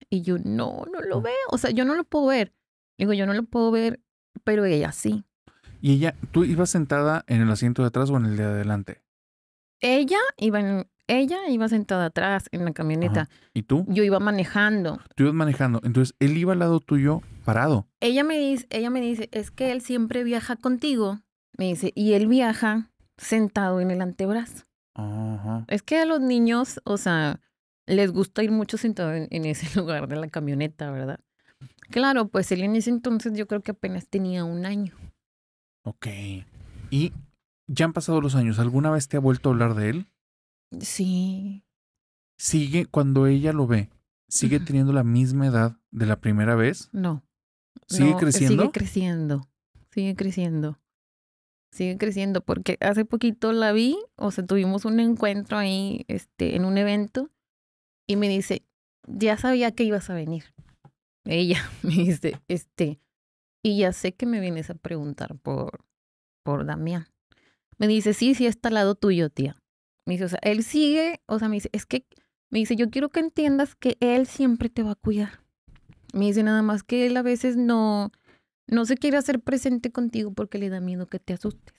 Y yo, no, no lo mm. veo. O sea, yo no lo puedo ver. Digo, yo no lo puedo ver, pero ella sí. ¿Y ella, tú ibas sentada en el asiento de atrás o en el de adelante? Ella iba ella iba sentada atrás en la camioneta. ¿Y tú? Yo iba manejando. Tú ibas manejando. Entonces, él iba al lado tuyo parado. Ella me dice, ella me dice, es que él siempre viaja contigo. Me dice, y él viaja sentado en el antebrazo. Ajá. Es que a los niños, o sea, les gusta ir mucho sentado en, en ese lugar de la camioneta, ¿verdad? Claro, pues él en ese entonces yo creo que apenas tenía un año. Ok. ¿Y ya han pasado los años? ¿Alguna vez te ha vuelto a hablar de él? Sí. ¿Sigue cuando ella lo ve? ¿Sigue teniendo la misma edad de la primera vez? No. ¿Sigue creciendo? Sigue creciendo. Sigue creciendo. Sigue creciendo porque hace poquito la vi, o sea, tuvimos un encuentro ahí este, en un evento y me dice, ya sabía que ibas a venir. Ella me dice, este, y ya sé que me vienes a preguntar por, por Damián. Me dice, sí, sí, está al lado tuyo, tía. Me dice, o sea, él sigue, o sea, me dice, es que, me dice, yo quiero que entiendas que él siempre te va a cuidar. Me dice, nada más que él a veces no, no se quiere hacer presente contigo porque le da miedo que te asustes.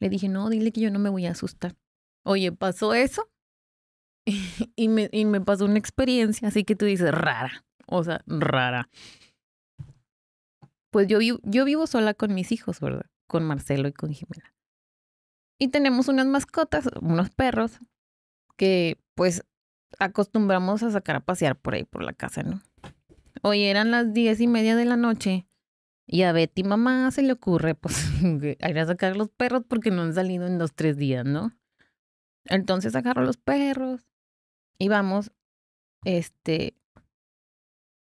Le dije, no, dile que yo no me voy a asustar. Oye, pasó eso y, me, y me pasó una experiencia, así que tú dices, rara, o sea, rara pues yo, vivo, yo vivo sola con mis hijos, ¿verdad? Con Marcelo y con Jimena. Y tenemos unas mascotas, unos perros, que pues acostumbramos a sacar a pasear por ahí, por la casa, ¿no? Hoy eran las diez y media de la noche y a Betty mamá se le ocurre, pues, ir a sacar los perros porque no han salido en dos, tres días, ¿no? Entonces agarro los perros y vamos, este,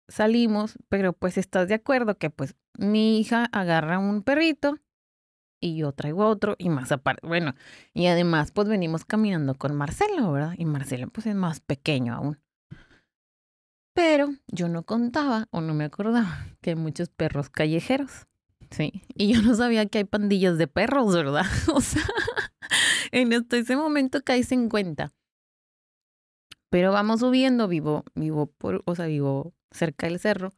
salimos, pero pues estás de acuerdo que pues mi hija agarra un perrito y yo traigo otro y más aparte, bueno, y además pues venimos caminando con Marcelo, ¿verdad? Y Marcelo pues es más pequeño aún. Pero yo no contaba o no me acordaba que hay muchos perros callejeros. Sí, y yo no sabía que hay pandillas de perros, ¿verdad? O sea, en este ese momento caí 50. Pero vamos subiendo, vivo, vivo por, o sea, vivo cerca del cerro.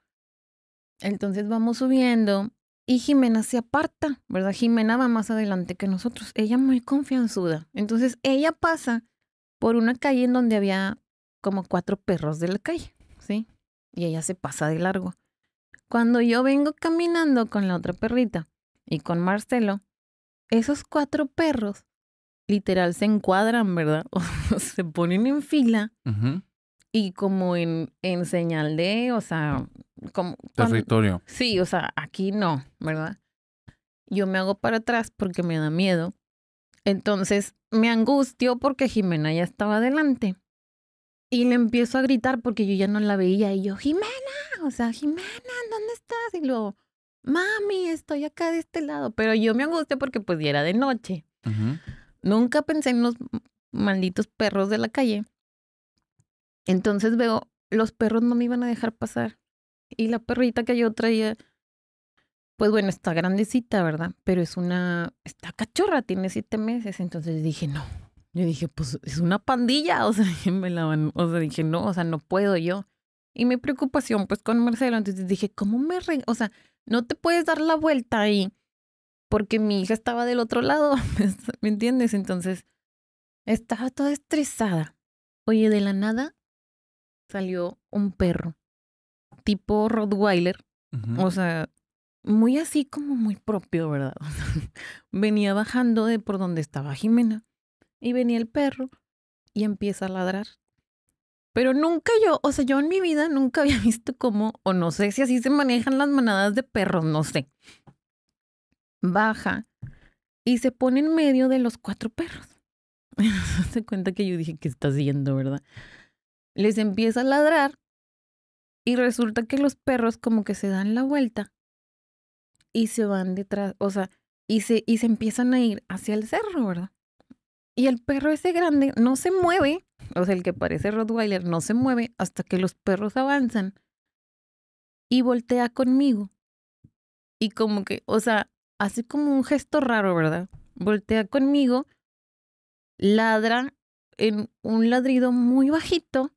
Entonces vamos subiendo y Jimena se aparta, ¿verdad? Jimena va más adelante que nosotros. Ella muy confianzuda. Entonces ella pasa por una calle en donde había como cuatro perros de la calle, ¿sí? Y ella se pasa de largo. Cuando yo vengo caminando con la otra perrita y con Marcelo, esos cuatro perros literal se encuadran, ¿verdad? O se ponen en fila y como en, en señal de, o sea, como... Territorio. sí, o sea, aquí no, ¿verdad? Yo me hago para atrás porque me da miedo. Entonces me angustió porque Jimena ya estaba adelante. Y le empiezo a gritar porque yo ya no la veía. Y yo, Jimena, o sea, Jimena, ¿dónde estás? Y luego, mami, estoy acá de este lado. Pero yo me angustié porque pues ya era de noche. Nunca pensé en los malditos perros de la calle. Entonces veo, los perros no me iban a dejar pasar. Y la perrita que yo traía, pues bueno, está grandecita, ¿verdad? Pero es una, está cachorra, tiene siete meses. Entonces dije, no. Yo dije, pues es una pandilla, o sea, me la van, o sea, dije, no, o sea, no puedo yo. Y mi preocupación, pues con Marcelo, entonces dije, ¿cómo me O sea, no te puedes dar la vuelta ahí porque mi hija estaba del otro lado, ¿me entiendes? Entonces, estaba toda estresada. Oye, de la nada salió un perro, tipo Rottweiler, o sea, muy así como muy propio, ¿verdad? venía bajando de por donde estaba Jimena y venía el perro y empieza a ladrar. Pero nunca yo, o sea, yo en mi vida nunca había visto cómo, o no sé si así se manejan las manadas de perros, no sé. Baja y se pone en medio de los cuatro perros. se cuenta que yo dije, que está haciendo, verdad? les empieza a ladrar y resulta que los perros como que se dan la vuelta y se van detrás, o sea, y se, y se empiezan a ir hacia el cerro, ¿verdad? Y el perro ese grande no se mueve, o sea, el que parece Rottweiler no se mueve hasta que los perros avanzan y voltea conmigo. Y como que, o sea, hace como un gesto raro, ¿verdad? Voltea conmigo, ladra en un ladrido muy bajito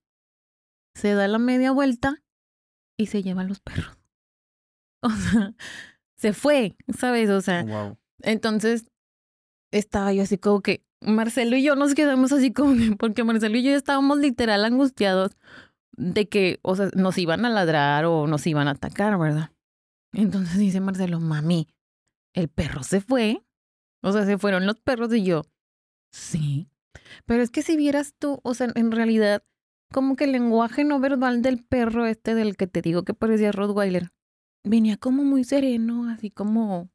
se da la media vuelta y se lleva los perros. O sea, se fue, ¿sabes? O sea, entonces estaba yo así como que Marcelo y yo nos quedamos así como porque Marcelo y yo estábamos literal angustiados de que, o sea, nos iban a ladrar o nos iban a atacar, ¿verdad? Entonces dice Marcelo, mami, el perro se fue. O sea, se fueron los perros y yo, sí. Pero es que si vieras tú, o sea, en realidad como que el lenguaje no verbal del perro este del que te digo que parecía Rottweiler, venía como muy sereno, así como...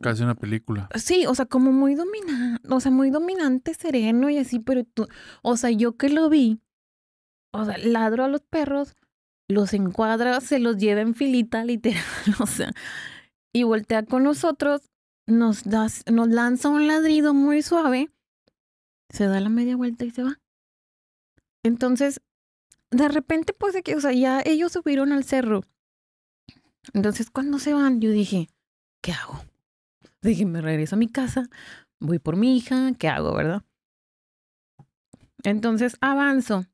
Casi una película. Sí, o sea, como muy dominante, o sea, muy dominante, sereno y así, pero tú, o sea, yo que lo vi, o sea, ladro a los perros, los encuadra, se los lleva en filita, literal, o sea, y voltea con nosotros, nos, das, nos lanza un ladrido muy suave, se da la media vuelta y se va. Entonces, de repente, pues, que, o sea, ya ellos subieron al cerro. Entonces, cuando se van, yo dije, ¿qué hago? Dije, me regreso a mi casa, voy por mi hija, ¿qué hago, verdad? Entonces avanzo,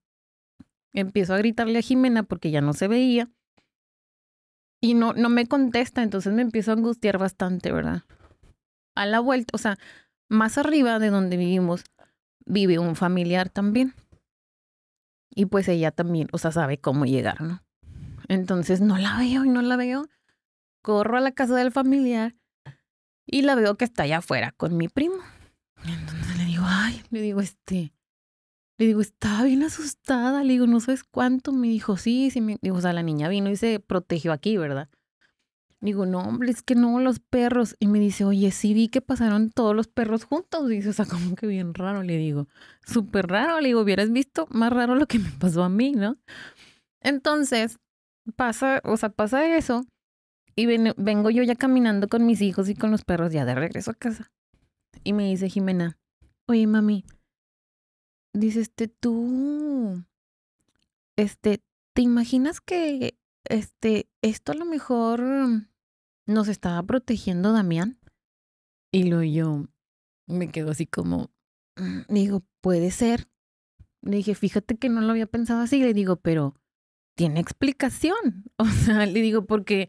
empiezo a gritarle a Jimena porque ya no se veía y no, no me contesta, entonces me empiezo a angustiar bastante, ¿verdad? A la vuelta, o sea, más arriba de donde vivimos, vive un familiar también. Y pues ella también, o sea, sabe cómo llegar, ¿no? Entonces no la veo y no la veo. Corro a la casa del familiar y la veo que está allá afuera con mi primo. Entonces le digo, ay, le digo, este, le digo, estaba bien asustada. Le digo, no sabes cuánto. Me dijo, sí, sí. Me... Digo, o sea, la niña vino y se protegió aquí, ¿verdad? Digo, no, hombre, es que no, los perros. Y me dice, oye, sí vi que pasaron todos los perros juntos. Dice, o sea, como que bien raro, le digo. Súper raro, le digo, hubieras visto más raro lo que me pasó a mí, ¿no? Entonces, pasa, o sea, pasa eso. Y vengo yo ya caminando con mis hijos y con los perros ya de regreso a casa. Y me dice Jimena, oye, mami, dice, este, tú, este, ¿te imaginas que, este, esto a lo mejor nos estaba protegiendo Damián. Y lo yo me quedo así como, mm, digo, puede ser. Le dije, fíjate que no lo había pensado así. Le digo, pero tiene explicación. O sea, le digo, porque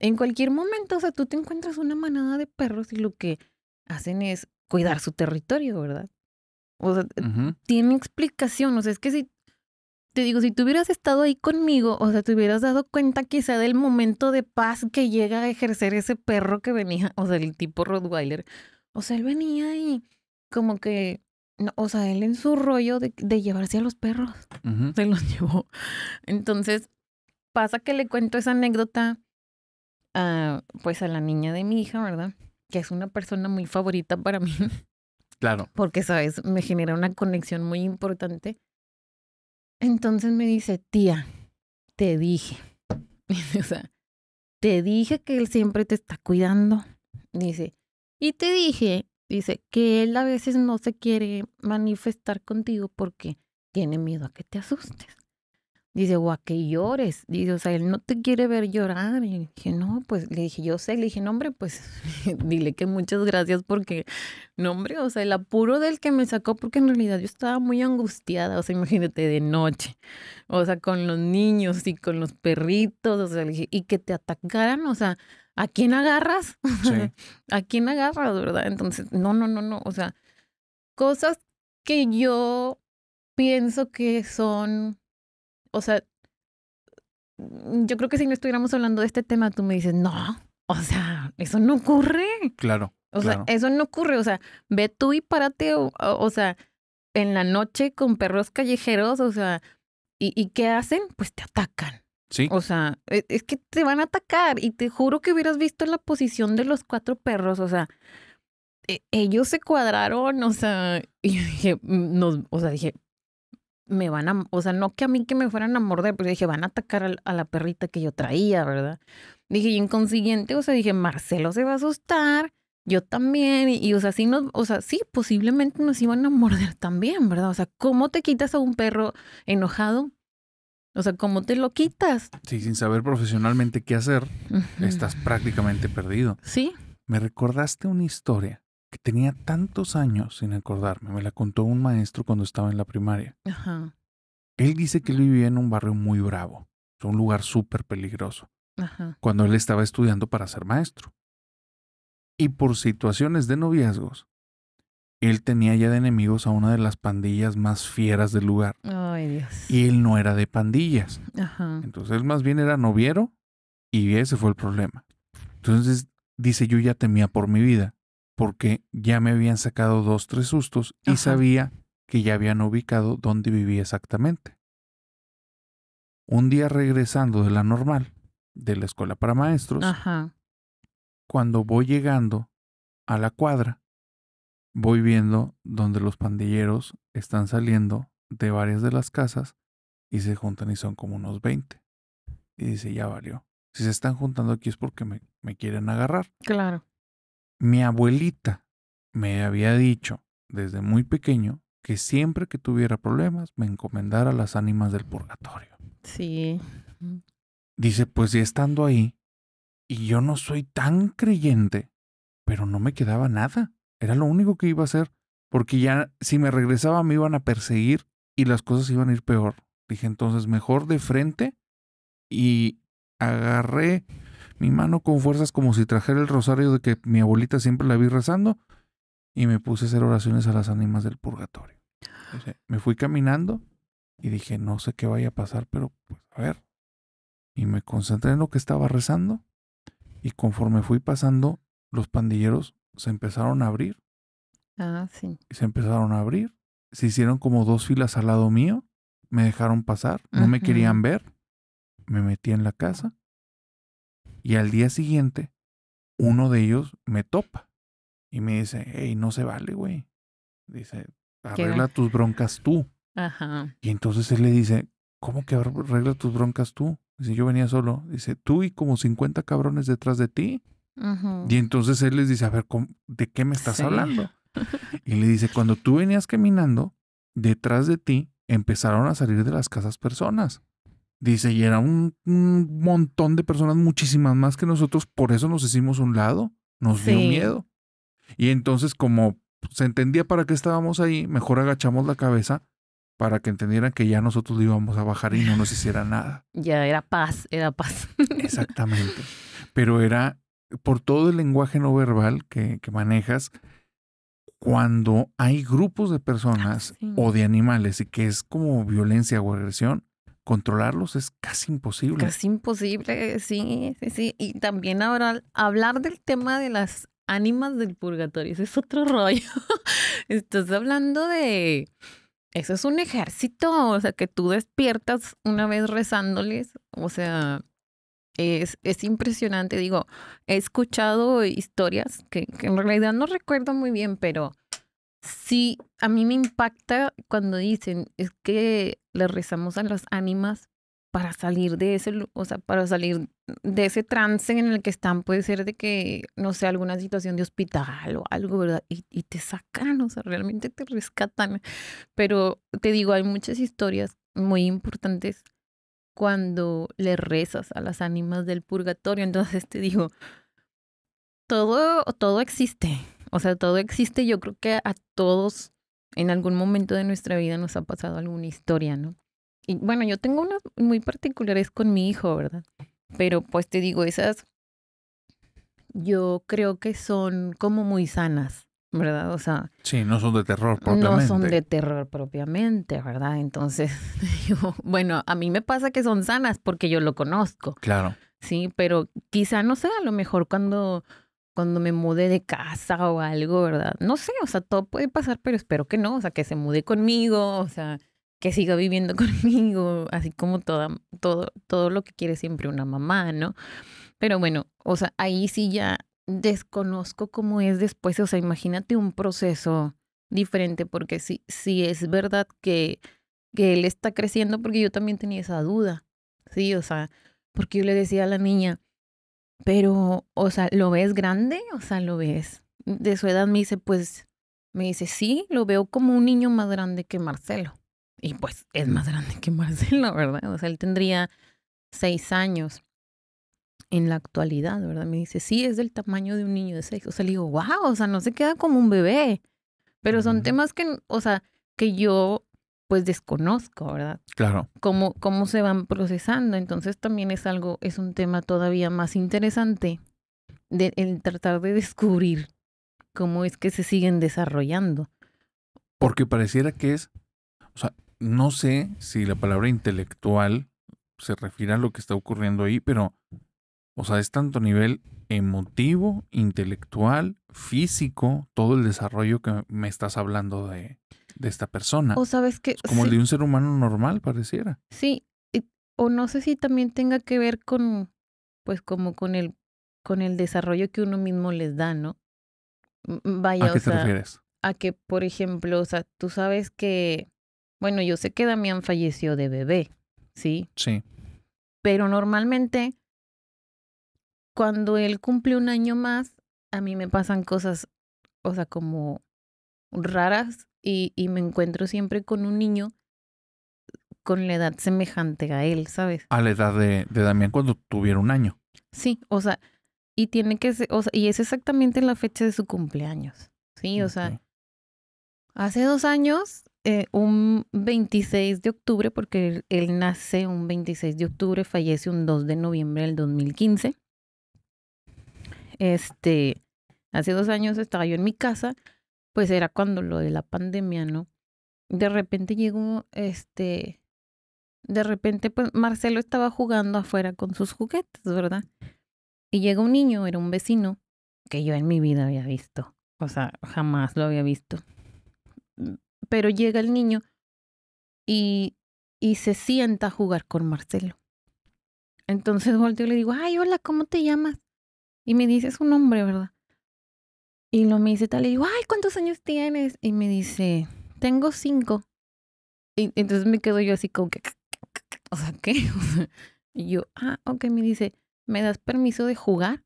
en cualquier momento, o sea, tú te encuentras una manada de perros y lo que hacen es cuidar su territorio, ¿verdad? O sea, tiene explicación. O sea, es que si te digo, si tú hubieras estado ahí conmigo, o sea, te hubieras dado cuenta quizá del momento de paz que llega a ejercer ese perro que venía, o sea, el tipo Rottweiler. O sea, él venía y como que, no, o sea, él en su rollo de, llevarse a los perros, se los llevó. Entonces, pasa que le cuento esa anécdota a, pues a la niña de mi hija, ¿verdad? Que es una persona muy favorita para mí. Claro. Porque, ¿sabes? Me genera una conexión muy importante. Entonces me dice, tía, te dije. o sea, te dije que él siempre te está cuidando. Dice, y te dije, dice, que él a veces no se quiere manifestar contigo porque tiene miedo a que te asustes. Dice, o a que llores. Dice, o sea, él no te quiere ver llorar. Y dije, no, pues le dije, yo sé. Le dije, no, hombre, pues dile que muchas gracias porque, no, hombre, o sea, el apuro del que me sacó, porque en realidad yo estaba muy angustiada. O sea, imagínate de noche. O sea, con los niños y con los perritos. O sea, le dije, y que te atacaran, o sea, ¿a quién agarras? ¿A quién agarras, verdad? Entonces, no, no, no, no. O sea, cosas que yo pienso que son o sea, mm, yo creo que si no estuviéramos hablando de este tema, tú me dices, no, o sea, eso no ocurre. Claro. O sea, eso no ocurre. O sea, ve tú y párate, o, sea, en la noche con perros callejeros, o sea, ¿y, qué hacen? Pues te atacan. Sí. O sea, e, es que te van a atacar y te juro que hubieras visto la posición de los cuatro perros, o sea, e, ellos se cuadraron, o sea, y dije, mm, o sea, dije, me van a, o sea, no que a mí que me fueran a morder, pero pues dije, van a atacar a, la perrita que yo traía, ¿verdad? Dije, y consiguiente, o sea, dije, Marcelo se va a asustar, yo también, y, o sea, sí, nos, o sea, sí, posiblemente nos iban a morder también, ¿verdad? O sea, ¿cómo te quitas a un perro enojado? O sea, ¿cómo te lo quitas? Sí, sin saber profesionalmente qué hacer, estás prácticamente perdido. Sí. Me recordaste una historia que tenía tantos años sin acordarme. Me la contó un maestro cuando estaba en la primaria. Ajá. Él dice que él vivía en un barrio muy bravo, un lugar súper peligroso, Ajá. cuando él estaba estudiando para ser maestro. Y por situaciones de noviazgos, él tenía ya de enemigos a una de las pandillas más fieras del lugar. Ay, Dios. Y él no era de pandillas. Ajá. Entonces él más bien era noviero y ese fue el problema. Entonces dice, yo ya temía por mi vida porque ya me habían sacado dos, tres sustos y sabía que ya habían ubicado dónde vivía exactamente. Un día regresando de la normal, de la escuela para maestros, cuando voy llegando a la cuadra, voy viendo donde los pandilleros están saliendo de varias de las casas y se juntan y son como unos 20. Y dice, ya valió. Si se están juntando aquí es porque me quieren agarrar. Claro. Mi abuelita me había dicho desde muy pequeño que siempre que tuviera problemas me encomendara las ánimas del purgatorio. Sí. Dice, pues ya estando ahí, y yo no soy tan creyente, pero no me quedaba nada. Era lo único que iba a hacer, porque ya si me regresaba me iban a perseguir y las cosas iban a ir peor. Dije, entonces mejor de frente y agarré mi mano con fuerzas como si trajera el rosario de que mi abuelita siempre la vi rezando y me puse a hacer oraciones a las ánimas del purgatorio. me fui caminando y dije, no sé qué vaya a pasar, pero pues a ver. Y me concentré en lo que estaba rezando y conforme fui pasando, los pandilleros se empezaron a abrir. Ah, sí. Se empezaron a abrir, se hicieron como dos filas al lado mío, me dejaron pasar, no me querían ver, me metí en la casa y al día siguiente, uno de ellos me topa y me dice, hey, no se vale, güey. Dice, arregla tus broncas tú. Y entonces él le dice, ¿cómo que arregla tus broncas tú? Dice, yo venía solo. Dice, tú y como 50 cabrones detrás de ti. Y entonces él les dice, a ver, ¿de qué me estás hablando? Y le dice, cuando tú venías caminando, detrás de ti empezaron a salir de las casas personas. Dice, y era un, montón de personas, muchísimas más que nosotros, por eso nos hicimos un lado, nos dio miedo. Y entonces, como se entendía para qué estábamos ahí, mejor agachamos la cabeza para que entendieran que ya nosotros íbamos a bajar y no nos hiciera nada. Ya era paz, era paz. Exactamente. Pero era por todo el lenguaje no verbal que, manejas, cuando hay grupos de personas ah, o de animales y que es como violencia o agresión, controlarlos es casi imposible. Casi imposible, sí, sí, sí. Y también ahora hablar del tema de las ánimas del purgatorio, ese es otro rollo. Estás hablando de... Eso es un ejército, o sea, que tú despiertas una vez rezándoles, o sea, es, es, impresionante. Digo, he escuchado historias que, que, en realidad no recuerdo muy bien, pero sí, a mí me impacta cuando dicen, es que le rezamos a las ánimas para salir de ese, o sea, para salir de ese trance en el que están, puede ser de que, no sé, alguna situación de hospital o algo, ¿verdad? Y, y te sacan, o sea, realmente te rescatan. Pero te digo, hay muchas historias muy importantes cuando le rezas a las ánimas del purgatorio. Entonces te digo, todo, todo existe. O sea, todo existe. Yo creo que a todos en algún momento de nuestra vida nos ha pasado alguna historia, ¿no? Y bueno, yo tengo unas muy particulares con mi hijo, ¿verdad? Pero pues te digo, esas yo creo que son como muy sanas, ¿verdad? O sea... Sí, no son de terror propiamente. No son de terror propiamente, ¿verdad? Entonces, bueno, a mí me pasa que son sanas porque yo lo conozco. Claro. Sí, pero quizá, no sea a lo mejor cuando cuando me mude de casa o algo, ¿verdad? No sé, o sea, todo puede pasar, pero espero que no, o sea, que se mude conmigo, o sea, que siga viviendo conmigo, así como toda, todo, todo lo que quiere siempre una mamá, ¿no? Pero bueno, o sea, ahí sí ya desconozco cómo es después, o sea, imagínate un proceso diferente, porque sí es verdad que, que él está creciendo, porque yo también tenía esa duda, ¿sí? O sea, porque yo le decía a la niña, pero, o sea, ¿lo ves grande? O sea, ¿lo ves? De su edad me dice, pues, me dice, sí, lo veo como un niño más grande que Marcelo. Y pues es más grande que Marcelo, ¿verdad? O sea, él tendría seis años en la actualidad, ¿verdad? Me dice, sí, es del tamaño de un niño de seis. O sea, le digo, wow, o sea, no se queda como un bebé. Pero son temas que, o sea, que yo pues desconozco, ¿verdad? Claro. Cómo, cómo se van procesando. Entonces también es algo, es un tema todavía más interesante de, el tratar de descubrir cómo es que se siguen desarrollando. Porque pareciera que es, o sea, no sé si la palabra intelectual se refiere a lo que está ocurriendo ahí, pero, o sea, es tanto nivel emotivo, intelectual, físico, todo el desarrollo que me estás hablando de, de esta persona. O sabes que... Como el de un ser humano normal, pareciera. Sí, o no sé si también tenga que ver con, pues como con el, con el desarrollo que uno mismo les da, ¿no? Vaya, ¿A qué te refieres? A que, por ejemplo, o sea, tú sabes que, bueno, yo sé que Damián falleció de bebé, ¿sí? Sí. Pero normalmente, cuando él cumple un año más, a mí me pasan cosas, o sea, como raras y, me encuentro siempre con un niño con la edad semejante a él, ¿sabes? A la edad de, de Damián cuando tuviera un año. Sí, o sea, y tiene que ser, o sea, y es exactamente la fecha de su cumpleaños. Sí, o sea, hace dos años, eh, un 26 de octubre, porque él, él, nace un 26 de octubre, fallece un 2 de noviembre del 2015. Este, hace dos años estaba yo en mi casa pues era cuando lo de la pandemia, ¿no? De repente llegó, este, de repente, pues Marcelo estaba jugando afuera con sus juguetes, ¿verdad? Y llega un niño, era un vecino, que yo en mi vida había visto, o sea, jamás lo había visto. Mm, pero llega el niño y, y se sienta a jugar con Marcelo. Entonces volteo y le digo, ay, hola, ¿cómo te llamas? Y me dice su nombre, ¿verdad? Y lo me dice tal, y digo, ay, ¿cuántos años tienes? Y me dice, tengo cinco. Y entonces me quedo yo así como que, o sea, ¿qué? y yo, ah, ok, me dice, ¿me das permiso de jugar?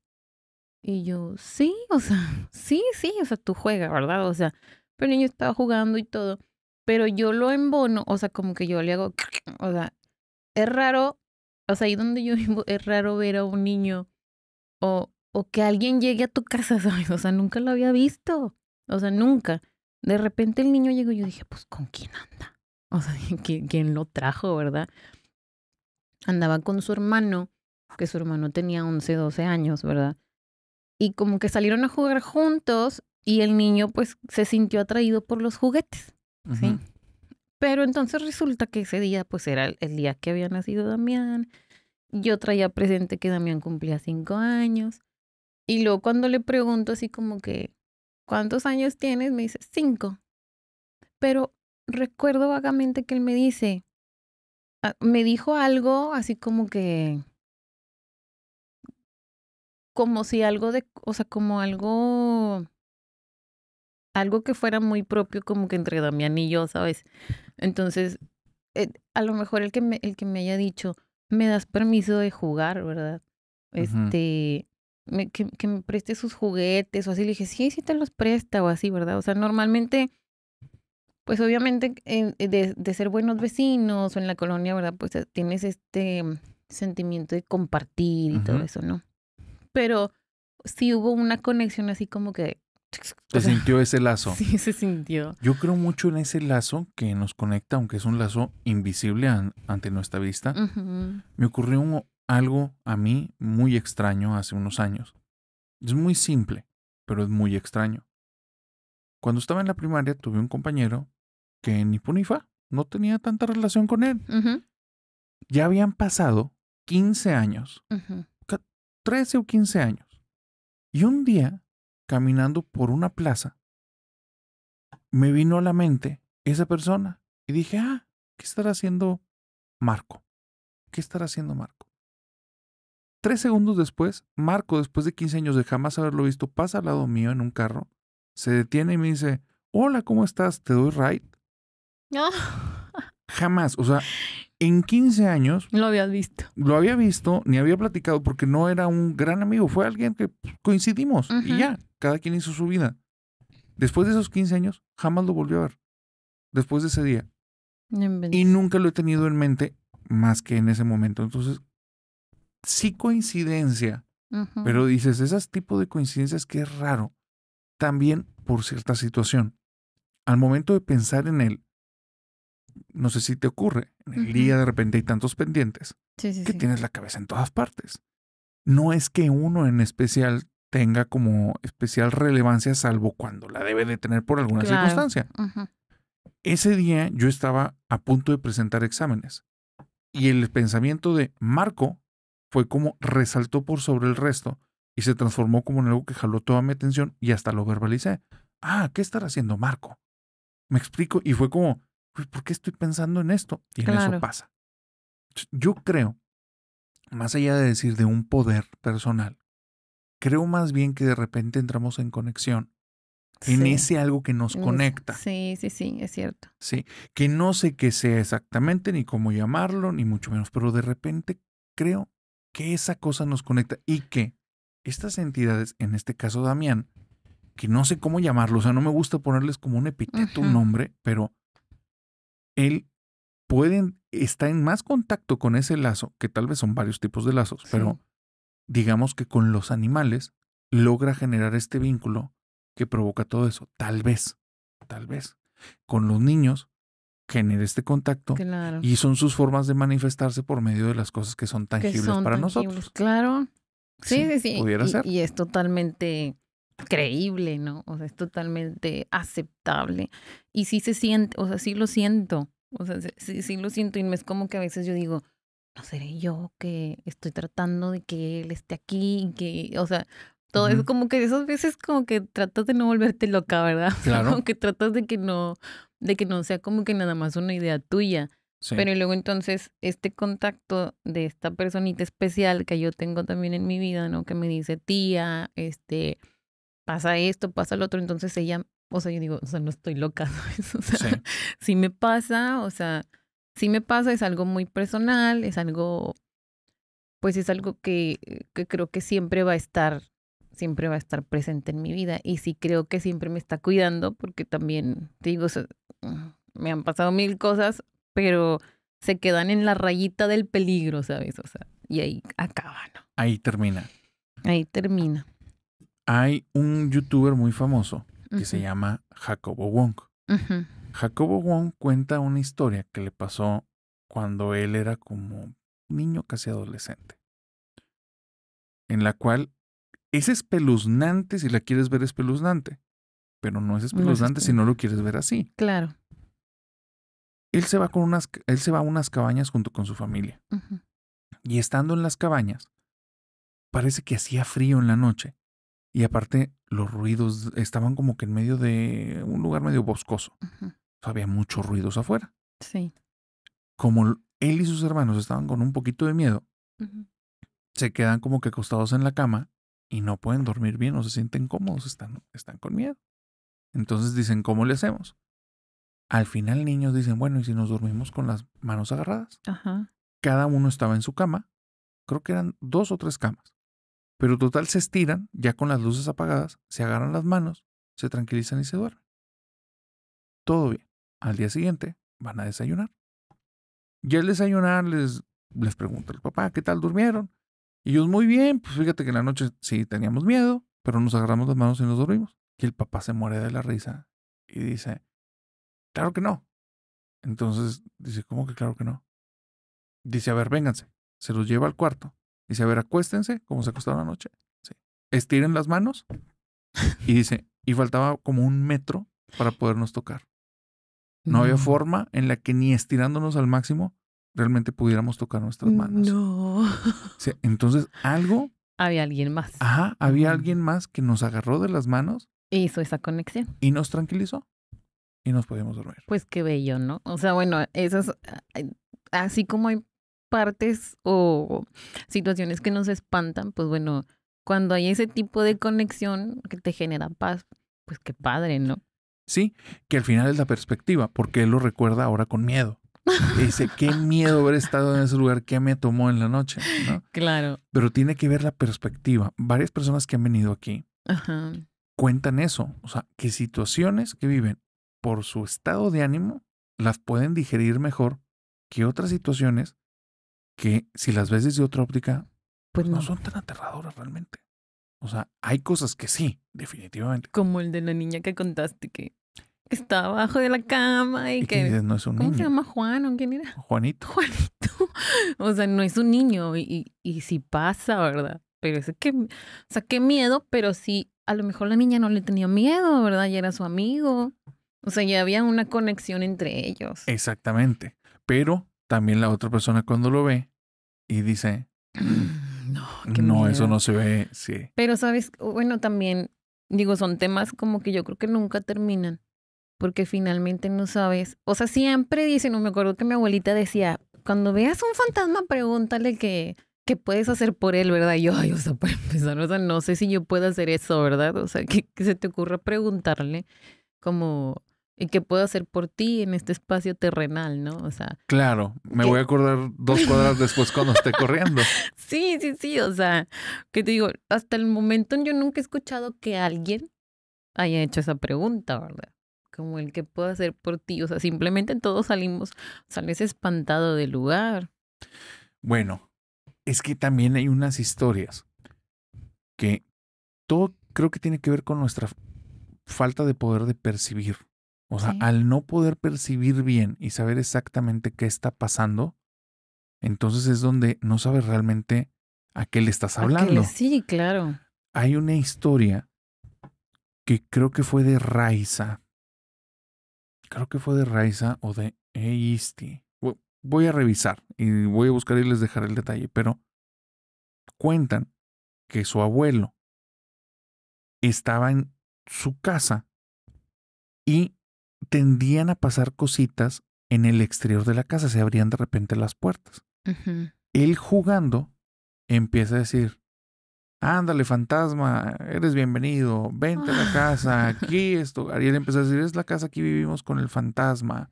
Y yo, sí, o sea, sí, sí, o sea, tú juegas, ¿verdad? O sea, pero el niño estaba jugando y todo. Pero yo lo embono, o sea, como que yo le hago, o sea, es raro, o sea, ahí donde yo vivo, es raro ver a un niño o o que alguien llegue a tu casa, O sea, nunca lo había visto. O sea, nunca. De repente el niño llegó y yo dije, pues, ¿con quién anda? O sea, ¿quién, lo trajo, verdad? Andaba con su hermano, que su hermano tenía 11, 12 años, ¿verdad? Y como que salieron a jugar juntos y el niño pues se sintió atraído por los juguetes, ¿sí? Pero entonces resulta que ese día pues era el día que había nacido Damián. Yo traía presente que Damián cumplía 5 años. Y luego cuando le pregunto así como que, ¿cuántos años tienes? Me dice, cinco. Pero recuerdo vagamente que él me dice, ah, me dijo algo así como que, como si algo de, o sea, como algo, algo que fuera muy propio como que entre Damián y yo, ¿sabes? Entonces, eh, a lo mejor el que, me, el que me haya dicho, me das permiso de jugar, ¿verdad? Este, que, me preste sus juguetes o así. Le dije, sí, sí te los presta o así, ¿verdad? O sea, normalmente, pues obviamente eh, de, ser buenos vecinos o en la colonia, ¿verdad? Pues eh, tienes este mm, sentimiento de compartir y todo eso, ¿no? Pero sí hubo una conexión así como que... Se sintió ese lazo. Sí, se sintió. Yo creo mucho en ese lazo que nos conecta, aunque es un lazo invisible ante nuestra vista. Me ocurrió un, algo a mí muy extraño hace unos años. Es muy simple, pero es muy extraño. Cuando estaba en la primaria tuve un compañero que ni punifa, no tenía tanta relación con él. Ya habían pasado 15 años, 13 o 15 años. Y un día, caminando por una plaza, me vino a la mente esa persona y dije, ah, ¿qué estará haciendo Marco? ¿Qué estará haciendo Marco? Tres segundos después, Marco, después de 15 años de jamás haberlo visto, pasa al lado mío en un carro, se detiene y me dice, hola, ¿cómo estás? ¿Te doy ride? No. Jamás, o sea, en 15 años... Lo habías visto. Lo había visto, ni había platicado porque no era un gran amigo, fue alguien que coincidimos y ya, cada quien hizo su vida. Después de esos 15 años, jamás lo volvió a ver. Después de ese día. y nunca lo he tenido en mente más que en ese momento. Entonces, sí coincidencia, pero dices, esas tipo de coincidencias que es raro, también por cierta situación. Al momento de pensar en él, no sé si te ocurre, en el día de repente hay tantos pendientes que tienes la cabeza en todas partes. No es que uno en especial tenga como especial relevancia, salvo cuando la debe de tener por alguna circunstancia. Ese día yo estaba a punto de presentar exámenes y el pensamiento de Marco fue como resaltó por sobre el resto y se transformó como en algo que jaló toda mi atención y hasta lo verbalicé. Ah, ¿qué estará haciendo Marco? Me explico y fue como, ¿por qué estoy pensando en esto? Y eso pasa. Yo creo, más allá de decir de un poder personal, creo más bien que de repente entramos en conexión en ese algo que nos conecta. Sí, sí, sí, es cierto. Sí, que no sé qué sea exactamente, ni cómo llamarlo, ni mucho menos, pero de repente creo que esa cosa nos conecta y que estas entidades, en este caso Damián, que no sé cómo llamarlo, o sea, no me gusta ponerles como un epíteto, un nombre, pero él pueden, está en más contacto con ese lazo, que tal vez son varios tipos de lazos, pero digamos que con los animales logra generar este vínculo que provoca todo eso, tal vez, tal vez. Con los niños genera este contacto y son sus formas de manifestarse por medio de las cosas que son tangibles para nosotros. Claro. Sí, sí, sí. y, es totalmente creíble, ¿no? O sea, es totalmente aceptable. Y sí se siente, o sea, sí lo siento. O sea, sí, lo siento y no es como que a veces yo digo, no seré yo que estoy tratando de que él esté aquí, que, o sea, todo es como que esas veces como que tratas de no volverte loca, ¿verdad? Claro. como que tratas de que no, de que no sea como que nada más una idea tuya. Pero luego entonces este contacto de esta personita especial que yo tengo también en mi vida, ¿no? Que me dice, tía, este, pasa esto, pasa lo otro. Entonces ella, o sea, yo digo, o sea, no estoy loca, O sea, sí. si me pasa, o sea, si me pasa es algo muy personal, es algo, pues es algo que, que creo que siempre va a estar siempre va a estar presente en mi vida y sí creo que siempre me está cuidando porque también, digo, me han pasado mil cosas, pero se quedan en la rayita del peligro, ¿sabes? O sea, y ahí acaban. Ahí termina. Ahí termina. Hay un youtuber muy famoso que se llama Jacobo Wong. Jacobo Wong cuenta una historia que le pasó cuando él era como niño casi adolescente, en la cual es espeluznante si la quieres ver espeluznante, pero no es espeluznante si no lo quieres ver así. Claro. Él se va con unas, él se va a unas cabañas junto con su familia. Y estando en las cabañas, parece que hacía frío en la noche. Y aparte, los ruidos estaban como que en medio de un lugar medio boscoso. Había muchos ruidos afuera. Sí. Como él y sus hermanos estaban con un poquito de miedo, se quedan como que acostados en la cama y no pueden dormir bien, no se sienten cómodos, están, están con miedo. Entonces dicen, ¿cómo le hacemos? Al final niños dicen, bueno, ¿y si nos dormimos con las manos agarradas? Cada uno estaba en su cama, creo que eran dos o tres camas. Pero total se estiran, ya con las luces apagadas, se agarran las manos, se tranquilizan y se duermen. Todo bien. Al día siguiente van a desayunar. Y al desayunar les, les pregunta el papá, ¿qué tal durmieron? Y ellos, muy bien, pues fíjate que en la noche sí teníamos miedo, pero nos agarramos las manos y nos dormimos. Y el papá se muere de la risa y dice, claro que no. Entonces dice, ¿cómo que claro que no? Dice, a ver, vénganse. Se los lleva al cuarto. Dice, a ver, acuéstense, como se acostaron noche. Sí. Estiren las manos. Y dice, y faltaba como un metro para podernos tocar. No había mm. forma en la que ni estirándonos al máximo realmente pudiéramos tocar nuestras manos. No. entonces, algo. Había alguien más. Ajá, había mm. alguien más que nos agarró de las manos. Hizo esa conexión. Y nos tranquilizó. Y nos podíamos dormir. Pues qué bello, ¿no? O sea, bueno, esas. Así como hay partes o situaciones que nos espantan, pues bueno, cuando hay ese tipo de conexión que te genera paz, pues qué padre, ¿no? Sí, que al final es la perspectiva, porque él lo recuerda ahora con miedo. dice, qué miedo haber estado en ese lugar, qué me tomó en la noche. Claro. Pero tiene que ver la perspectiva. Varias personas que han venido aquí cuentan eso, o sea, que situaciones que viven por su estado de ánimo las pueden digerir mejor que otras situaciones que si las ves desde otra óptica, pues pues no son tan aterradoras realmente. O sea, hay cosas que sí, definitivamente. Como el de la niña que contaste que está abajo de la cama y, que... no ¿Cómo se llama Juan o quién era? Juanito. Juanito. O sea, no es un niño y, y, si sí pasa, ¿verdad? Pero es que, o sea, qué miedo, pero sí, a lo mejor la niña no le tenía miedo, ¿verdad? Ya era su amigo. O sea, ya había una conexión entre ellos. Exactamente. Pero también la otra persona cuando lo ve y dice, no, qué no eso no se ve, sí. Pero sabes, bueno, también digo, son temas como que yo creo que nunca terminan porque finalmente no sabes. O sea, siempre dicen, no me acuerdo que mi abuelita decía, cuando veas un fantasma, pregúntale qué ¿qué puedes hacer por él, ¿verdad? Y yo, ay, o sea, para empezar, o sea, no sé si yo puedo hacer eso, ¿verdad? O sea, que, se te ocurra preguntarle como, ¿y eh, qué puedo hacer por ti en este espacio terrenal, no? O sea. Claro, me voy a acordar dos cuadras después cuando esté corriendo. sí, sí, sí, o sea, que te digo, hasta el momento yo nunca he escuchado que alguien haya hecho esa pregunta, ¿verdad? como el que puedo hacer por ti. O sea, simplemente todos salimos, sales espantado del lugar. Bueno, es que también hay unas historias que todo creo que tiene que ver con nuestra falta de poder de percibir. O sea, al no poder percibir bien y saber exactamente qué está pasando, entonces es donde no sabes realmente a qué le estás hablando. sí, claro. Hay una historia que creo que fue de Raiza, creo que fue de Raiza o de Eisti. Voy a revisar y voy a buscar y les dejaré el detalle, pero cuentan que su abuelo estaba en su casa y tendían a pasar cositas en el exterior de la casa, se abrían de repente las puertas. Él jugando empieza a decir, ándale fantasma, eres bienvenido, vente a la casa, aquí esto. Y él empezó a decir, es la casa, aquí vivimos con el fantasma.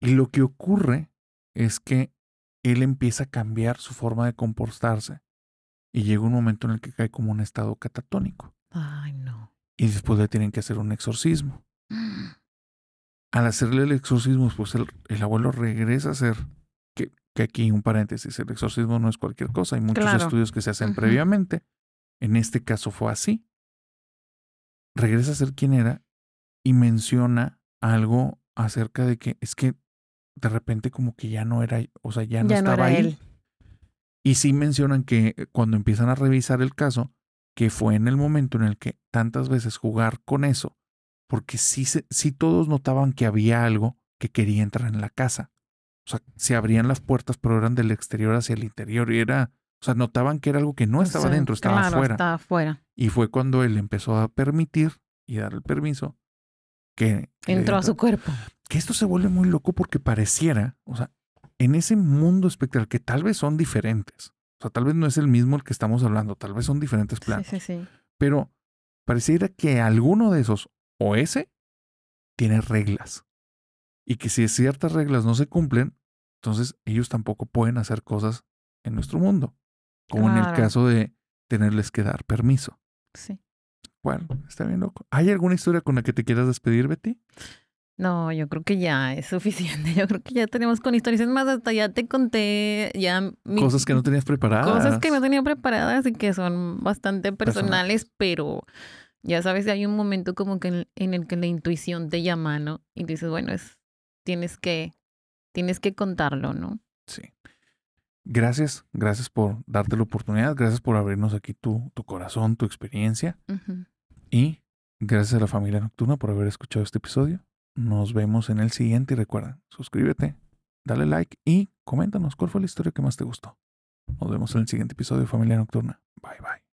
Y lo que ocurre es que él empieza a cambiar su forma de comportarse y llega un momento en el que cae como un estado catatónico. Ay, no. Y después le tienen que hacer un exorcismo. Al hacerle el exorcismo, pues el abuelo regresa a ser que aquí un paréntesis, el exorcismo no es cualquier cosa, hay muchos estudios que se hacen previamente, en este caso fue así. Regresa a ser quien era y menciona algo acerca de que es que de repente como que ya no era, o sea, ya no estaba ahí. Él. Y sí mencionan que eh, cuando empiezan a revisar el caso, que fue en el momento en el que tantas veces jugar con eso, porque sí, se, sí todos notaban que había algo que quería entrar en la casa. O sea, se abrían las puertas, pero eran del exterior hacia el interior y era, o sea, notaban que era algo que no estaba dentro, estaba afuera. Y fue cuando él empezó a permitir y dar el permiso que... Entró a su cuerpo. Que esto se vuelve muy loco porque pareciera, o sea, en ese mundo espectral que tal vez son diferentes, o sea, tal vez no es el mismo el que estamos hablando, tal vez son diferentes planos. Sí, sí, sí. Pero pareciera que alguno de esos o ese tiene reglas y que si ciertas reglas no se cumplen, entonces ellos tampoco pueden hacer cosas en nuestro mundo, como en el caso de tenerles que dar permiso. Sí. Bueno, está bien loco. ¿Hay alguna historia con la que te quieras despedir, Betty? No, yo creo que ya es suficiente. Yo creo que ya tenemos con historias. más, hasta ya te conté ya cosas que no tenías preparadas. Cosas que no tenía preparadas y que son bastante personales, pero ya sabes, hay un momento como que en, el que la intuición te llama, ¿no? Y dices, bueno, es tienes que, tienes que contarlo, ¿no? Sí. Gracias, gracias por darte la oportunidad, gracias por abrirnos aquí tu, tu corazón, tu experiencia. Y gracias a la familia nocturna por haber escuchado este episodio. Nos vemos en el siguiente y recuerda, suscríbete, dale like y coméntanos cuál fue la historia que más te gustó. Nos vemos en el siguiente episodio de Familia Nocturna. Bye bye.